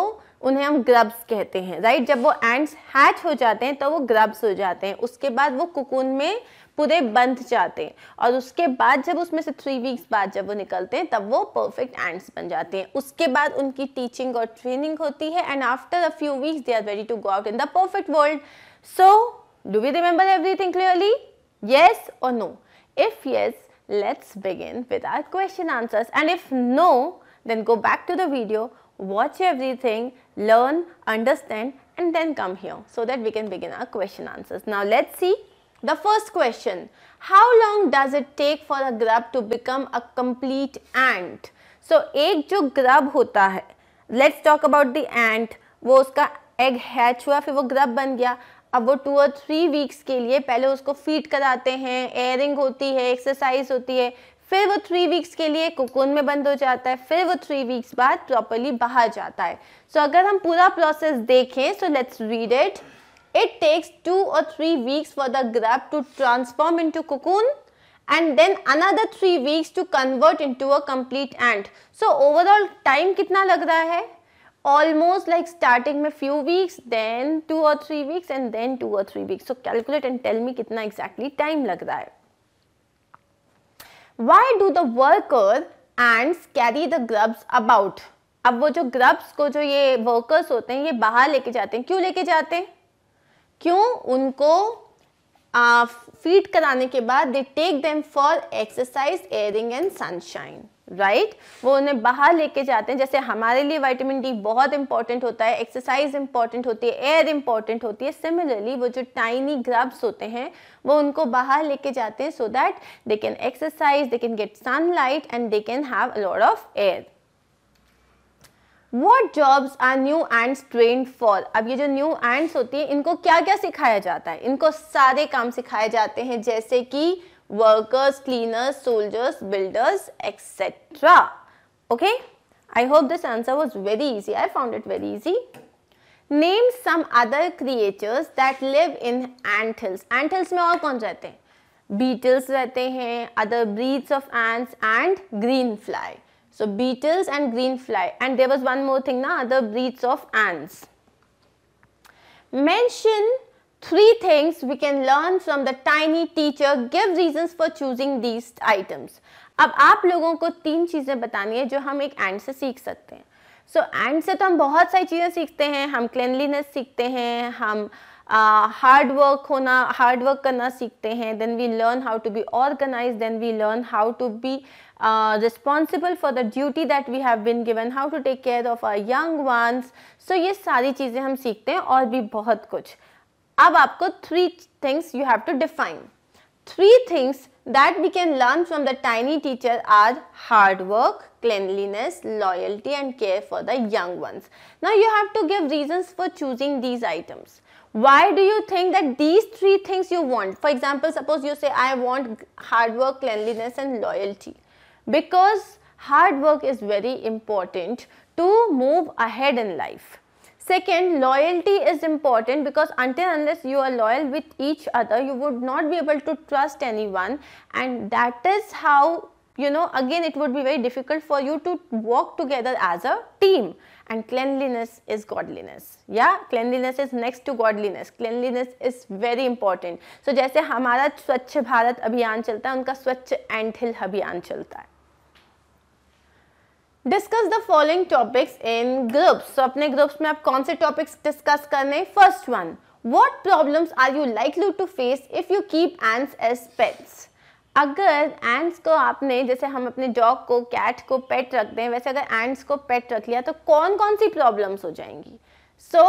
उन्हें हम ग्रब्स कहते हैं राइट जब वो एंट्स हैच हो जाते हैं तो वो ग्रब्स हो जाते हैं उसके बाद वो कुकून में पूरे बंध जाते हैं और उसके बाद जब उसमें से थ्री वीक्स बाद जब वो निकलते हैं तब वो परफेक्ट एंड्स बन जाते हैं उसके बाद उनकी टीचिंग और ट्रेनिंग होती है and after a few weeks they are ready to go out in the perfect world so do we remember everything clearly yes और no if yes Let's begin with our question answers and if no, then go back to the video, watch everything, learn, understand and then come here so that we can begin our question answers. Now let's see the first question, how long does it take for a grub to become a complete ant? So egg, जो grub होता let let's talk about the ant, वो उसका egg hatch हुआ फिर वो grub बन गया अब वो टू और थ्री वीक्स के लिए पहले उसको फीड कराते हैं एयरिंग होती है एक्सरसाइज होती है फिर वो थ्री वीक्स के लिए कुकुन में बंद हो जाता है फिर वो थ्री वीक्स बाद प्रॉपरली बाहर जाता है सो so, अगर हम पूरा प्रोसेस देखें so let's read it it takes two और three weeks for the grub to transform into cocoon and then another three weeks to convert into a complete ant so overall time कितना लग रहा है almost like starting में few weeks then two or three weeks and then two or three weeks so calculate and tell me कितना exactly time लग रहा है why do the worker ants carry the grubs about अब वो जो grubs को जो ये वर्कर्स होते हैं ये बाहर लेके जाते हैं क्यों लेके जाते हैं क्यों उनको फीड कराने के बाद they take them for exercise airing and sunshine right right? वो उन्हें बाहर लेके जाते हैं जैसे हमारे लिए विटामिन डी बहुत इंपॉर्टेंट होता है एक्सरसाइज इंपॉर्टेंट होती है एयर इंपॉर्टेंट होती है सिमिलरली वो जो टाइनी ग्रब्स होते हैं वो उनको बाहर लेके जाते हैं so that they can exercise they can get sunlight and they can have load of air what jobs are new ants train for अब ये जो न्यू एंड्स होती है इनको क्या क्या सिखाया जाता है इनको सारे काम सिखाए जाते हैं जैसे कि workers, cleaners, soldiers, builders, etc. Okay? I hope this answer was very easy. I found it very easy. Name some other creatures that live in ant hills. Ant hills में और कौन रहते हैं Beetles रहते हैं other breeds of ants and green fly. So beetles and green fly. And there was one more thing ना other breeds of ants. Mention Three things we can learn from the tiny teacher. Give reasons for choosing these items. अब आप लोगों को तीन चीज़ें बतानी है जो हम एक एंड से सीख सकते हैं सो so, एंड से तो हम बहुत सारी चीज़ें सीखते हैं हम क्लिनलीनेस सीखते हैं हम हार्ड uh, वर्क होना हार्ड वर्क करना सीखते हैं then we learn how to be organise then we learn how to be responsible for the duty that we have been given how to take care of our young ones so ये सारी चीज़ें हम सीखते हैं और भी बहुत कुछ अब आपको three things you have to define that we can learn from the tiny teacher are hard work, cleanliness, loyalty and care for the young ones. Now you have to give reasons for choosing these items. Why do you think that these three things you want? For example, suppose you say I want hard work, cleanliness and loyalty. Because hard work is very important to move ahead in life. Second, loyalty is important because until unless you are loyal with each other, you would not be able to trust anyone and that is how you know again it would be very difficult for you to work together as a team and cleanliness is godliness yeah cleanliness is next to godliness cleanliness is very important so जैसे हमारा स्वच्छ भारत अभियान चलता है उनका स्वच्छ and hill चलता है discuss the following topics in groups तो अपने ग्रुप्स में आप कौन से टॉपिक्स डिस्कस करने first one what problem are you likely to face if you keep ants as pets अगर एंड्स को आपने जैसे हम अपने डॉग को कैट को पेट रखते हैं वैसे अगर एंड्स को पेट रख लिया तो कौन कौन सी प्रॉब्लम्स हो जाएंगी so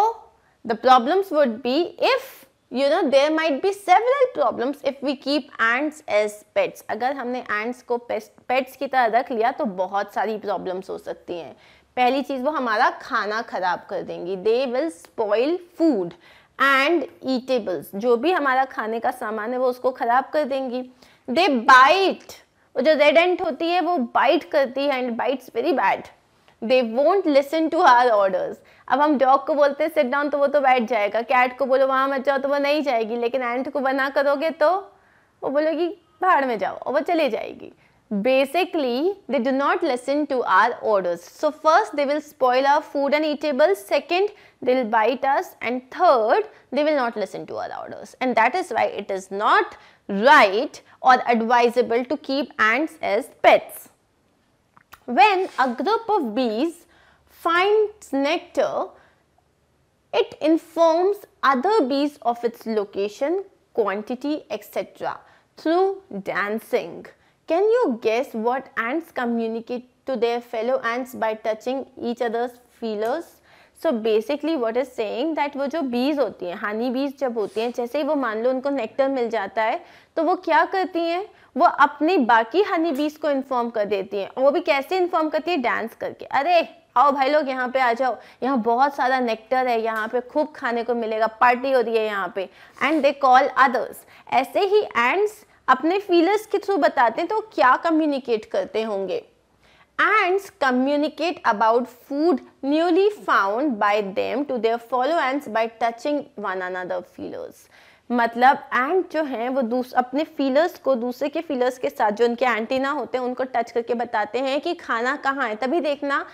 the problems would be if you know there might be several problems if we keep ants as pets अगर हमने एंड्स को पेट्स की तरह रख लिया तो बहुत सारी प्रॉब्लम्स हो सकती हैं पहली चीज़ वो हमारा खाना ख़राब कर देंगी they will spoil food and eatables जो भी हमारा खाने का सामान है वो उसको ख़राब कर देंगी दे बाइट वो जो रेड एंड होती है वो बाइट करती है and bites very bad They won't listen to our orders. अब हम dog को बोलते sit down तो वो तो बैठ जाएगा Cat को बोलो वहाँ मत जाओ तो वो नहीं जाएगी लेकिन ant को बना करोगे तो वो बोलेगी बाहर में जाओ और वो चले जाएगी basically they do not listen to our orders so first they will spoil our food and eatables second they'll bite us and third they will not listen to our orders and that is why it is not right or advisable to keep ants as pets When a group of bees finds nectar, it informs other bees of its location, quantity, etc. through dancing. Can you guess what ants communicate to their fellow ants by touching each other's feelers? So basically what is saying that वो जो बीज होती हैं हनी बीज जब होती हैं जैसे ही वो मान लो उनको नेक्टर मिल जाता है तो वो क्या करती हैं वो अपनी बाकी हनी बीस को इन्फॉर्म कर देती हैं वो भी कैसे इन्फॉर्म करती है डांस करके अरे आओ भाई लोग यहाँ पे आ जाओ यहाँ बहुत सारा नेक्टर है यहाँ पे खूब खाने को मिलेगा पार्टी हो रही है यहाँ पे एंड दे कॉल अदर्स ऐसे ही एंड्स अपने फीलर्स के थ्रू बताते हैं तो क्या कम्युनिकेट करते होंगे communicate about food newly found found them to their fellow ants by touching one another feelers मतलब एंट जो हैं वो दूस अपने फीलर्स को दूसरे के फीलर्स के साथ जो उनके एंटीना होते हैं उनको टच करके बताते हैं कि खाना कहाँ है तभी देखना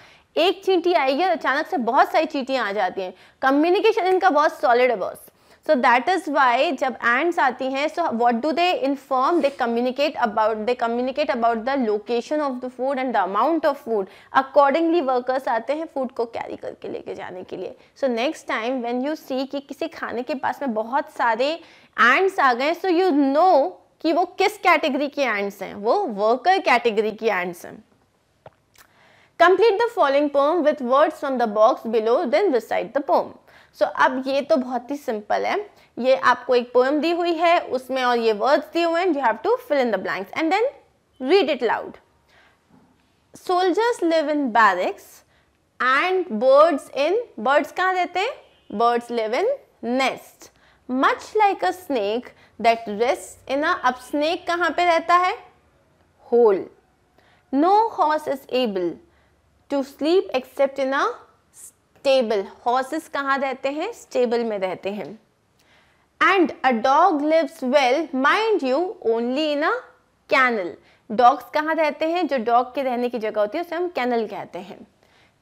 एक चींटी आएगी और अचानक से बहुत सारी चींटियाँ आ जाती हैं कम्युनिकेशन इनका बहुत सॉलिड है boss so that is why जब एंड्स आती हैं so what do they inform they communicate about they communicate about the location of the food and the amount of food accordingly workers आते हैं food को carry करके लेके जाने के लिए so next time when you see कि किसी खाने के पास में बहुत सारे एंड्स आ गए सो यू नो कि वो किस कैटेगरी के एंड्स हैं वो वर्कर कैटेगरी के एंड्स हैं Complete the following poem with words from the box below, then recite the poem. So so, अब ये तो बहुत ही सिंपल है ये आपको एक पोएम दी हुई है उसमें और ये वर्ड्स दिए हुए हैं you have to fill in the blanks and then read it loud soldiers live in barracks and birds in birds कहाँ रहते हैं birds live in nest much like a snake that rest in अब snake कहाँ पे रहता है hole no horse is able to sleep except in a stable horses कहाँ रहते हैं स्टेबल में रहते हैं and a dog lives well mind you only in a kennel dogs कहाँ रहते हैं जो डॉग के रहने की जगह होती है उसे हम कैनल कहते हैं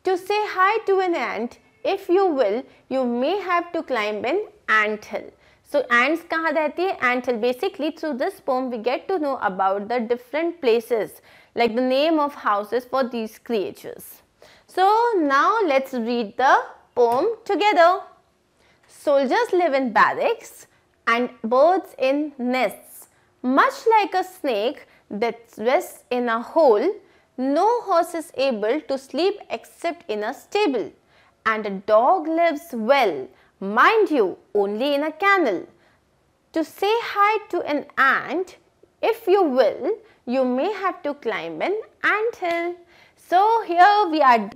to say hi to an ant if you will you may have to climb an ant hill so ants कहाँ रहती है ant hill basically through this poem we get to know about the different places like the name of houses for these creatures So now let's read the poem together. Soldiers live in barracks and birds in nests. Much like a snake that rests in a hole, no horse is able to sleep except in a stable. And a dog lives well, mind you, only in a kennel. To say hi to an ant, if you will, you may have to climb an ant hill. So here we are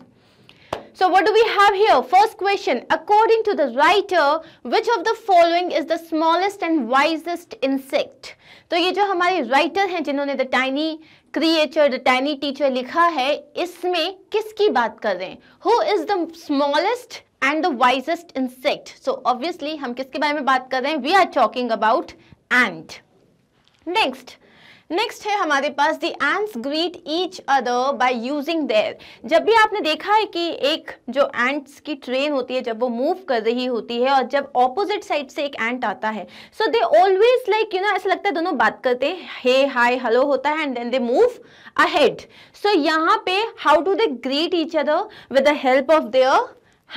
So what do we have here? First question, according to the writer, which of the following is the smallest and wisest insect? तो ये जो हमारे writer हैं जिन्होंने the tiny creature the tiny teacher लिखा है इसमें किसकी बात कर रहे हैं who is the smallest and the wisest insect so obviously हम किसके बारे में बात कर रहे हैं we are talking about ants next next है हमारे पास the ants greet each other by using their जब भी आपने देखा है कि एक जो एंट्स की ट्रेन होती है जब वो मूव कर रही होती है और जब ऑपोजिट साइड से एक एंट आता है so they always like you know ऐसा लगता है दोनों बात करते हे हाय हेलो होता है and then they move ahead so यहाँ पे how do they greet each other with the help of their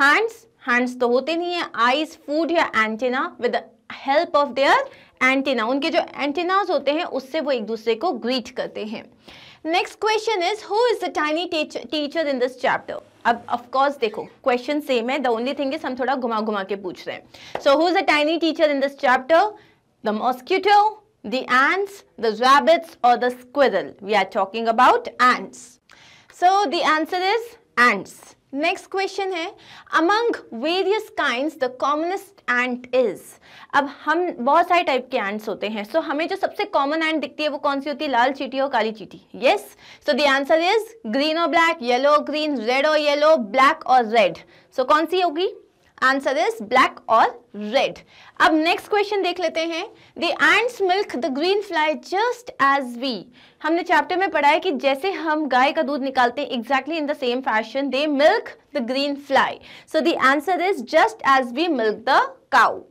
hands hands तो होते नहीं है आईज फूड या antenna with the help of their antenna उनके जो एंटीनाज होते हैं उससे वो एक दूसरे को ग्रीट करते हैं next question is who is the tiny teacher in this chapter अब ऑफ कोर्स देखो क्वेश्चन सेम है द ओनली थिंग इज हम थोड़ा घुमा घुमा के पूछ रहे हैं so who is a tiny teacher in this chapter the mosquito the ants the rabbits और the squirrel we are talking about ants so the answer is ants next question है among various kind the commonest ant is अब हम बहुत सारे type के ends होते हैं सो so, हमें जो सबसे कॉमन एंड दिखती है वो कौन सी होती है लाल चीटी और काली चीटी yes so the answer is green और ब्लैक येलो ग्रीन रेड और येलो ब्लैक और रेड सो कौन सी होगी आंसर इज ब्लैक और रेड अब नेक्स्ट क्वेश्चन देख लेते हैं the ants milk the green fly just as we हमने चैप्टर में पढ़ा है कि जैसे हम गाय का दूध निकालते हैं exactly in the same fashion they milk the green fly so the answer is just as we milk the cow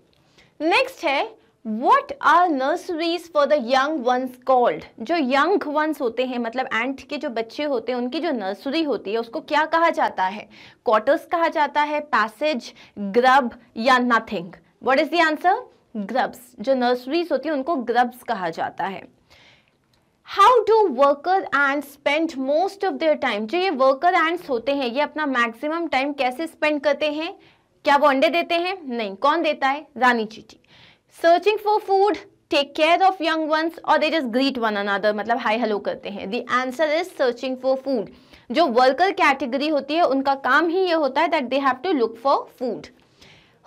next है what are nurseries for the young ones called जो यंग वंस होते हैं मतलब एंट के जो बच्चे होते हैं उनकी जो नर्सरी होती है उसको क्या कहा जाता है क्वार्टर्स कहा जाता है पैसेज ग्रब या nothing what is the answer grubs जो नर्सरीज होती है उनको ग्रब्स कहा जाता है how do worker ants spend most of their time जो ये वर्कर एंड्स होते हैं ये अपना मैक्सिमम टाइम कैसे स्पेंड करते हैं क्या वो अंडे देते हैं नहीं कौन देता है रानी चीटी searching for food take care of young ones और they just greet one another मतलब हाई हेलो करते हैं the answer is searching for food जो वर्कर कैटेगरी होती है उनका काम ही ये होता है that they have to look for food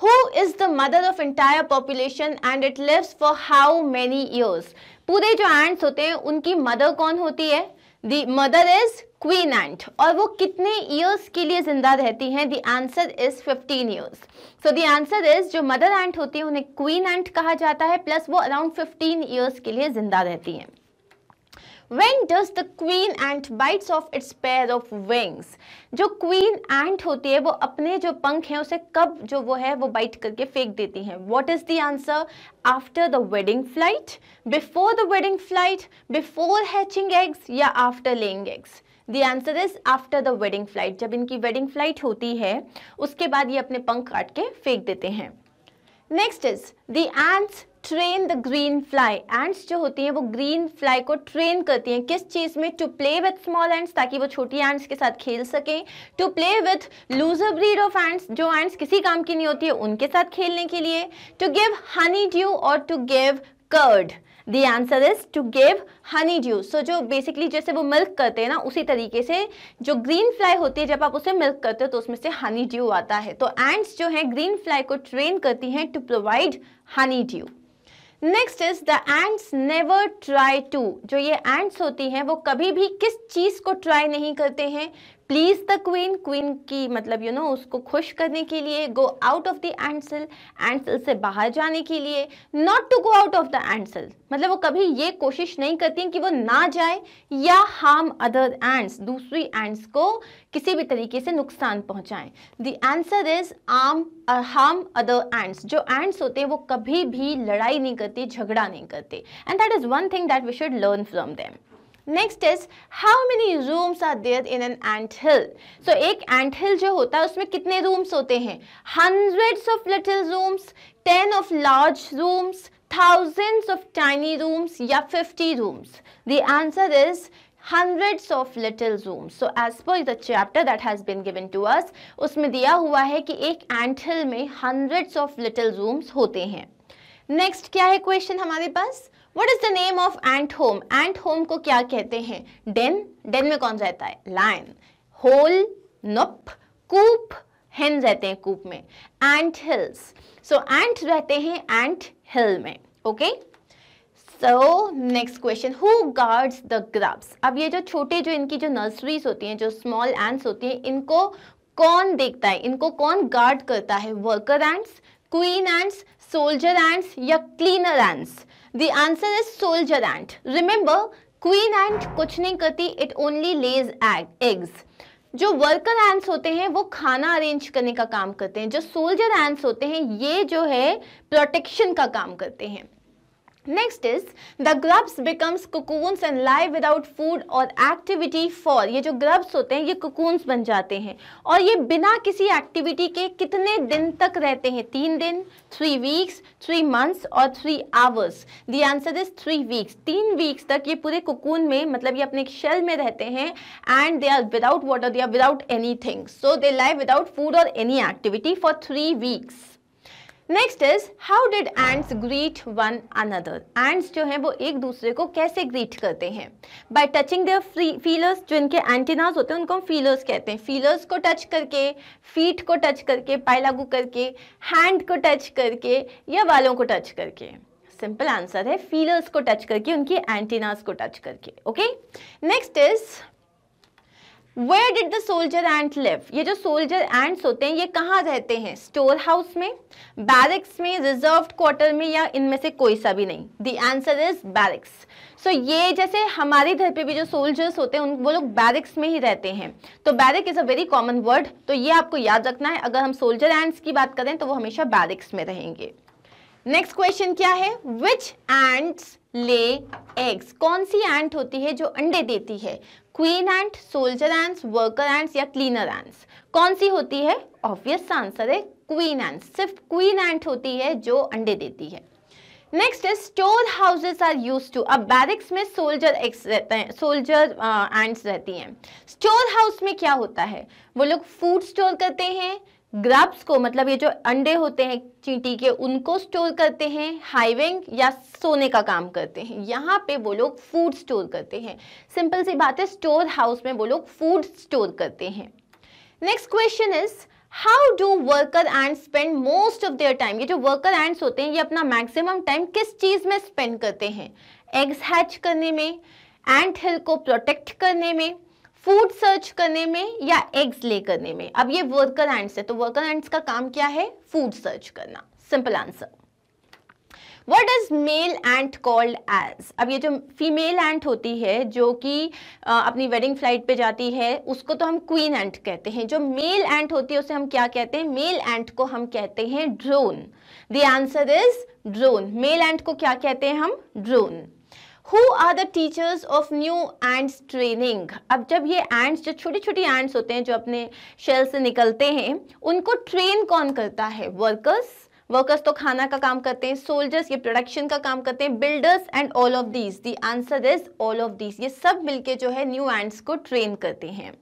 who is the mother of entire population and it lives for how many years पूरे जो एंड्स होते हैं उनकी मदर कौन होती है the mother is queen ant और वो कितने ईयर्स के लिए ज़िंदा रहती हैं the answer is 15 years so the answer is जो मदर एंट होती है उन्हें क्वीन एंट कहा जाता है प्लस वो अराउंड 15 ईयर्स के लिए ज़िंदा रहती हैं When does the queen ant bites off its pair of wings? जो queen ant होती है वो अपने जो पंख हैं उसे कब जो वो है वो bite करके फेंक देती हैं What is the answer? After the wedding flight, before the wedding flight, before hatching eggs या after laying eggs? The answer is after the wedding flight जब इनकी वेडिंग फ्लाइट होती है उसके बाद ये अपने पंख काट के फेंक देते हैं next is the ants train the green fly ants जो होती हैं वो ग्रीन फ्लाई को ट्रेन करती हैं किस चीज़ में to play with small ants ताकि वो छोटी एंट्स के साथ खेल सकें to play with looser breed of ants जो एंट्स किसी काम की नहीं होती है उनके साथ खेलने के लिए टू गिव हनी ड्यू और to give curd the answer is to give honey dew so जो बेसिकली जैसे वो मिल्क करते हैं ना उसी तरीके से जो ग्रीन फ्लाई होती है जब आप उसे मिल्क करते हो तो उसमें से हनी ड्यू आता है तो एंड्स जो है ग्रीन फ्लाई को ट्रेन करती हैं to provide honey dew next is the ants never try to जो ये एंड्स होती हैं वो कभी भी किस चीज़ को ट्राई नहीं करते हैं प्लीज़ द क्वीन क्वीन की मतलब यू you नो know, उसको खुश करने के लिए go out of the ant cell ant cell से बाहर जाने के लिए not to go out of the ant मतलब वो कभी ये कोशिश नहीं करती कि वो ना जाए या हार्म अदर एंड्स दूसरी एंड्स को किसी भी तरीके से नुकसान पहुंचाएं the answer is harm harm other ants जो एंड्स होते हैं वो कभी भी लड़ाई नहीं करते झगड़ा नहीं करते and that is one thing that we should learn from them next is how many rooms are there in an ant hill so एक एंट हिल जो होता है उसमें कितने रूम्स होते हैं hundreds of little rooms ten of large rooms thousands of tiny rooms या fifty rooms the answer is hundreds of little rooms. So as per the chapter that has been given to us, उसमें दिया हुआ है कि एक ant hill में hundreds of little rooms होते हैं नेक्स्ट क्या है क्वेश्चन हमारे पास what is the name of ant home ant home को क्या कहते हैं डेन डेन में कौन रहता है लाइन होल नप कूप हेन रहते हैं कूप में एंट हिल्स सो एंट रहते हैं एंट हिल में okay so next question who guards the grubs अब ये जो छोटे जो इनकी जो नर्सरीज होती हैं जो स्मॉल एंट्स होती हैं इनको कौन देखता है इनको कौन गार्ड करता है worker ants queen ants soldier ants या cleaner ants The answer is soldier ant. Remember, queen ant कुछ नहीं करती, it only lays eggs. जो वर्कर एंट्स होते हैं वो खाना अरेंज करने का काम करते हैं जो सोल्जर एंट्स होते हैं ये जो है प्रोटेक्शन का काम करते हैं next is the grubs becomes cocoons and lie without food और एक्टिविटी फॉर ये जो ग्रब्स होते हैं ये कुकून्स बन जाते हैं और ये बिना किसी एक्टिविटी के कितने दिन तक रहते हैं तीन दिन थ्री वीक्स थ्री मंथ्स और three hours the answer is three weeks तीन वीक्स तक ये पूरे कुकून में मतलब ये अपने शेल में रहते हैं and they are without water they are without any things so they live without food और any activity for three weeks next is how did ants greet one another ants जो है वो एक दूसरे को कैसे ग्रीट करते हैं बाय टचिंग देयर फीलर्स जो इनके एंटीनाज होते हैं उनको हम फीलर्स कहते हैं फीलर्स को टच करके फीट को टच करके पाए लागू करके हैंड को टच करके या बालों को टच करके सिंपल आंसर है फीलर्स को टच करके उनकी एंटीनाज को टच करके okay next is where did the soldier ant live ये जो सोल्जर एंट्स होते हैं ये कहाँ रहते हैं स्टोर हाउस में बैरिक्स में रिजर्व क्वार्टर में या इनमें से कोई सा भी नहीं the answer is barracks so ये जैसे हमारे घर पे भी जो सोल्जर्स होते हैं उन वो लोग बैरिक्स में ही रहते हैं तो barrack is a very common word तो ये आपको याद रखना है अगर हम सोल्जर एंट्स की बात करें तो वो हमेशा बैरिक्स में रहेंगे नेक्स्ट क्वेश्चन क्या है विच एंड्स ले एग्स कौन सी एंट होती है जो अंडे देती है queen ant soldier ants worker ants या क्लीनर एंट्स कौन सी होती है ऑब्वियस आंसर है क्वीन एंट सिर्फ क्वीन एंट होती है जो अंडे देती है next is store houses are use to अब बैरिक्स में सोल्जर एग्स रहते हैं सोल्जर एंट्स uh, रहती हैं स्टोर हाउस में क्या होता है वो लोग फूड स्टोर करते हैं ग्रब्स को मतलब ये जो अंडे होते हैं चींटी के उनको स्टोर करते हैं हाइविंग या सोने का काम करते हैं यहाँ पे वो लोग फूड स्टोर करते हैं सिंपल सी बात है स्टोर हाउस में वो लोग फूड स्टोर करते हैं next question is how do worker ants spend most of their time ये जो वर्कर एंड्स होते हैं ये अपना मैक्सिमम टाइम किस चीज़ में स्पेंड करते हैं एग्स हैच करने में एंड हिल को प्रोटेक्ट करने में फूड सर्च करने में या एग्स ले करने में अब ये वर्कर एंड्स है तो वर्कर एंड्स का काम क्या है फूड सर्च करना simple answer what is male ant called as अब ये जो फीमेल एंट होती है जो कि अपनी वेडिंग फ्लाइट पे जाती है उसको तो हम क्वीन एंट कहते हैं जो मेल एंट होती है उसे हम क्या कहते हैं मेल एंट को हम कहते हैं drone the answer is drone male ant को क्या कहते हैं हम drone who are the teachers of new ants training अब जब ये एंड्स जो छोटी छोटी एंड्स होते हैं जो अपने शेल से निकलते हैं उनको ट्रेन कौन करता है वर्कर्स वर्कर्स तो खाना का काम करते हैं सोल्जर्स ये प्रोडक्शन का काम करते हैं builders and all of these the answer is all of these ये सब मिलके जो है न्यू एंड्स को ट्रेन करते हैं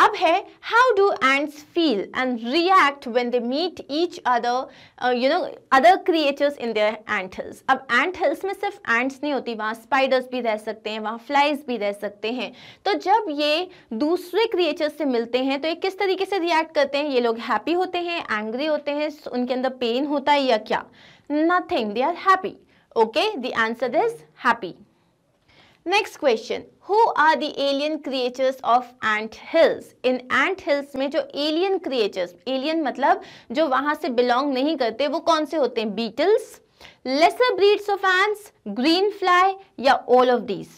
अब है how do ants feel and react when they meet each other you know other creatures in their ant hills अब एंट हिल्स में सिर्फ एंट्स नहीं होती वहाँ स्पाइडर्स भी रह सकते हैं वहाँ फ्लाइज भी रह सकते हैं तो जब ये दूसरे क्रिएटर्स से मिलते हैं तो ये किस तरीके से रिएक्ट करते हैं ये लोग हैप्पी होते हैं एंग्री होते हैं उनके अंदर पेन होता है या क्या nothing they are happy okay the answer is happy next question who are the alien creatures of ant hills in ant hills में जो एलियन क्रिएचर्स एलियन मतलब जो वहां से बिलोंग नहीं करते वो कौन से होते हैं beetles lesser breeds of ants green fly या all of these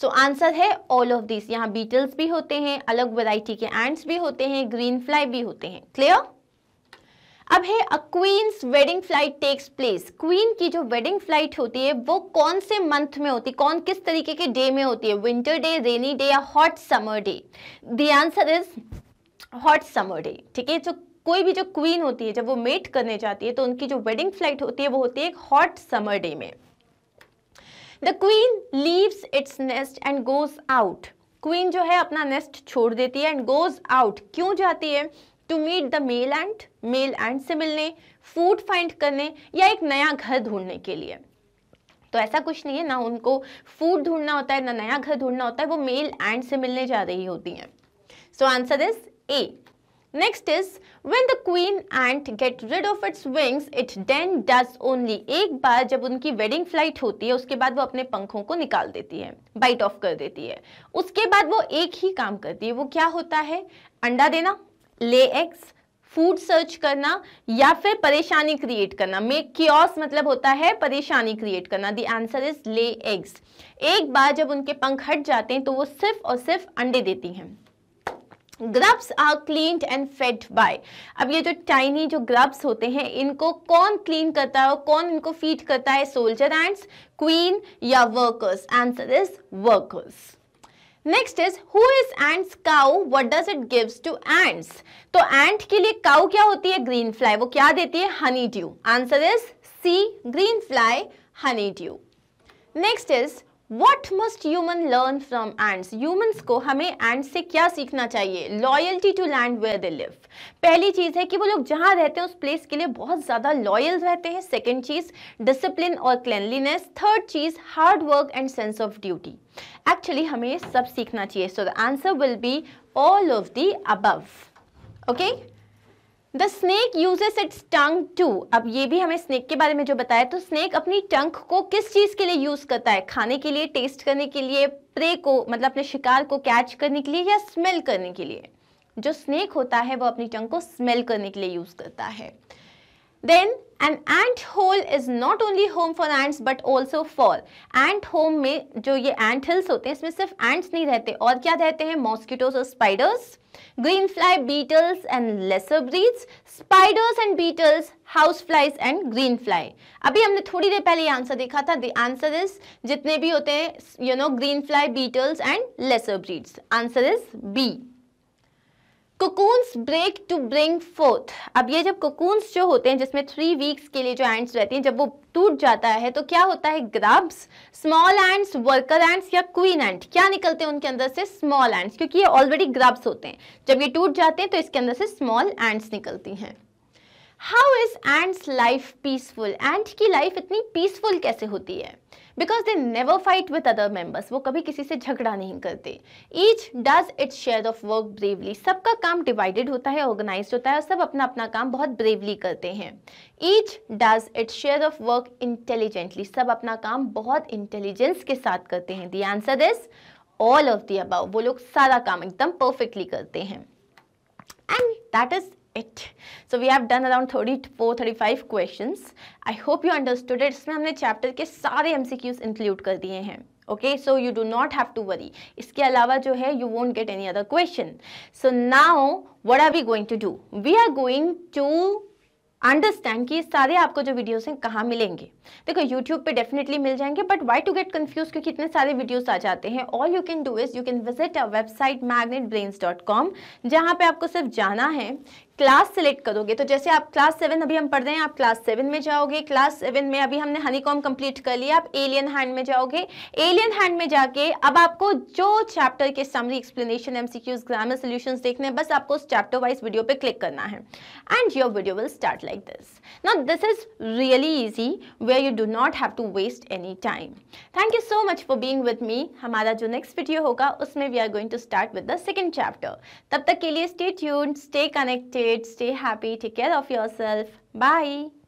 so answer है ऑल ऑफ दीज यहाँ बीटल्स भी होते हैं अलग वेराइटी के एंट्स भी होते हैं ग्रीन फ्लाई भी होते हैं क्लियर अब है a queen's wedding flight takes place queen की जो वेडिंग फ्लाइट होती है वो कौन से मंथ में होती है कौन किस तरीके के डे में होती है विंटर डे रेनी डे या hot summer day the answer is hot summer day ठीक है जो कोई भी जो क्वीन होती है जब वो मेट करने जाती है तो उनकी जो वेडिंग फ्लाइट होती है वो होती है हॉट समर डे में the queen leaves its nest and goes out queen जो है अपना नेस्ट छोड़ देती है एंड गोज आउट क्यों जाती है to meet the male ant male ant से मिलने फूड फाइंड करने या एक नया घर ढूंढने के लिए तो ऐसा कुछ नहीं है ना उनको फूड ढूंढना होता है ना नया घर ढूंढना होता है वो मेल एंड से मिलने जा रही होती हैं so answer is a next is when the queen ant get rid of its wings it then does only एक बार जब उनकी वेडिंग फ्लाइट होती है उसके बाद वो अपने पंखों को निकाल देती है बाइट ऑफ कर देती है उसके बाद वो एक ही काम करती है वो क्या होता है अंडा देना ले एक्स फूड सर्च करना या फिर परेशानी क्रिएट करना मेक क्योस मतलब होता है परेशानी क्रिएट करना the answer is lay eggs एक बार जब उनके पंख हट जाते हैं तो वो सिर्फ और सिर्फ अंडे देती हैं grubs are clean and fed by अब ये जो टाइनी जो ग्रब्स होते हैं इनको कौन क्लीन करता है और कौन इनको फीड करता है सोल्जर एंड क्वीन या workers answer is workers next is who is ants cow what does it gives to ants तो एंट के लिए काउ क्या होती है ग्रीन फ्लाई वो क्या देती है honey dew answer is C green fly honey dew next is what must human learn from ants humans को हमें एंड से क्या सीखना चाहिए loyalty to land where they live पहली चीज़ है कि वो लोग जहाँ रहते हैं उस प्लेस के लिए बहुत ज़्यादा लॉयल रहते हैं सेकेंड चीज़ डिसिप्लिन और क्लैनलीनेस थर्ड चीज़ hard work and sense of duty actually हमें सब सीखना चाहिए so the answer will be all of the above okay the snake uses its tongue to अब ये भी हमें स्नेक के बारे में जो बताया तो स्नेक अपनी टंक को किस चीज़ के लिए यूज़ करता है खाने के लिए टेस्ट करने के लिए प्रे को मतलब अपने शिकार को कैच करने के लिए या स्मेल करने के लिए जो स्नेक होता है वो अपनी टंक को स्मेल करने के लिए यूज़ करता है Then and ant hole is not only home for ants but also for ant home में जो ये एंट हिल्स होते हैं इसमें सिर्फ एंट्स नहीं रहते और क्या रहते हैं मॉस्किटोज और spiders green fly beetles and lesser breeds spiders and beetles house flies and green fly अभी हमने थोड़ी देर पहले आंसर देखा था द आंसर इज जितने भी होते हैं you know green fly beetles and lesser breeds answer is B cocoons break to bring forth अब ये जब कोकून्स जो होते हैं जिसमें थ्री वीक्स के लिए जो एंड्स रहती हैं जब वो टूट जाता है तो क्या होता है grubs small ants worker ants या क्वीन एंड क्या निकलते हैं उनके अंदर से स्मॉल एंड्स क्योंकि ये ऑलरेडी ग्रब्स होते हैं जब ये टूट जाते हैं तो इसके अंदर से स्मॉल एंड्स निकलती हैं how is ants life peaceful ant की लाइफ इतनी पीसफुल कैसे होती है because they never fight with other members वो कभी किसी से झगड़ा नहीं करते each does its share of work bravely सबका काम डिवाइडेड होता है ऑर्गेनाइज होता है और सब अपना अपना काम बहुत ब्रेवली करते हैं each does its share of work intelligently सब अपना काम बहुत इंटेलिजेंस के साथ करते हैं the answer is all of the above वो लोग सारा काम एकदम परफेक्टली करते हैं and that is it so we have done around thirty four thirty five question I hope you understood it इसमें हमने चैप्टर के सारे एम सी क्यूज इंक्लूड कर दिए हैं okay so you do not have to worry इसके अलावा जो है you won't get any other question so now what are we going to do we are going to understand कि सारे आपको जो वीडियोज हैं कहाँ मिलेंगे देखो यूट्यूब पे डेफिनेटली मिल जाएंगे but why to get confuse क्योंकि इतने सारे वीडियोज आ जाते हैं all you can do is you can visit a website magnet brains dot com जहाँ पर आपको सिर्फ जाना है क्लास सेलेक्ट करोगे तो जैसे आप क्लास सेवन अभी हम पढ़ रहे हैं आप क्लास सेवन में जाओगे क्लास सेवन में अभी हमने हनीकॉम कंप्लीट कर लिया आप एलियन हैंड में जाओगे एलियन हैंड में जाके अब आपको जो चैप्टर के summary explanation MCQs grammar solutions देखने हैं बस आपको उस चैप्टर वाइज वीडियो पे क्लिक करना है and your video will start like this not this is really easy where you do not have to waste any time thank you so much for being with me हमारा जो next video होगा उसमें we are going to start with the second chapter तब तक के लिए stay tune stay connected it. Stay happy. Take care of yourself. Bye.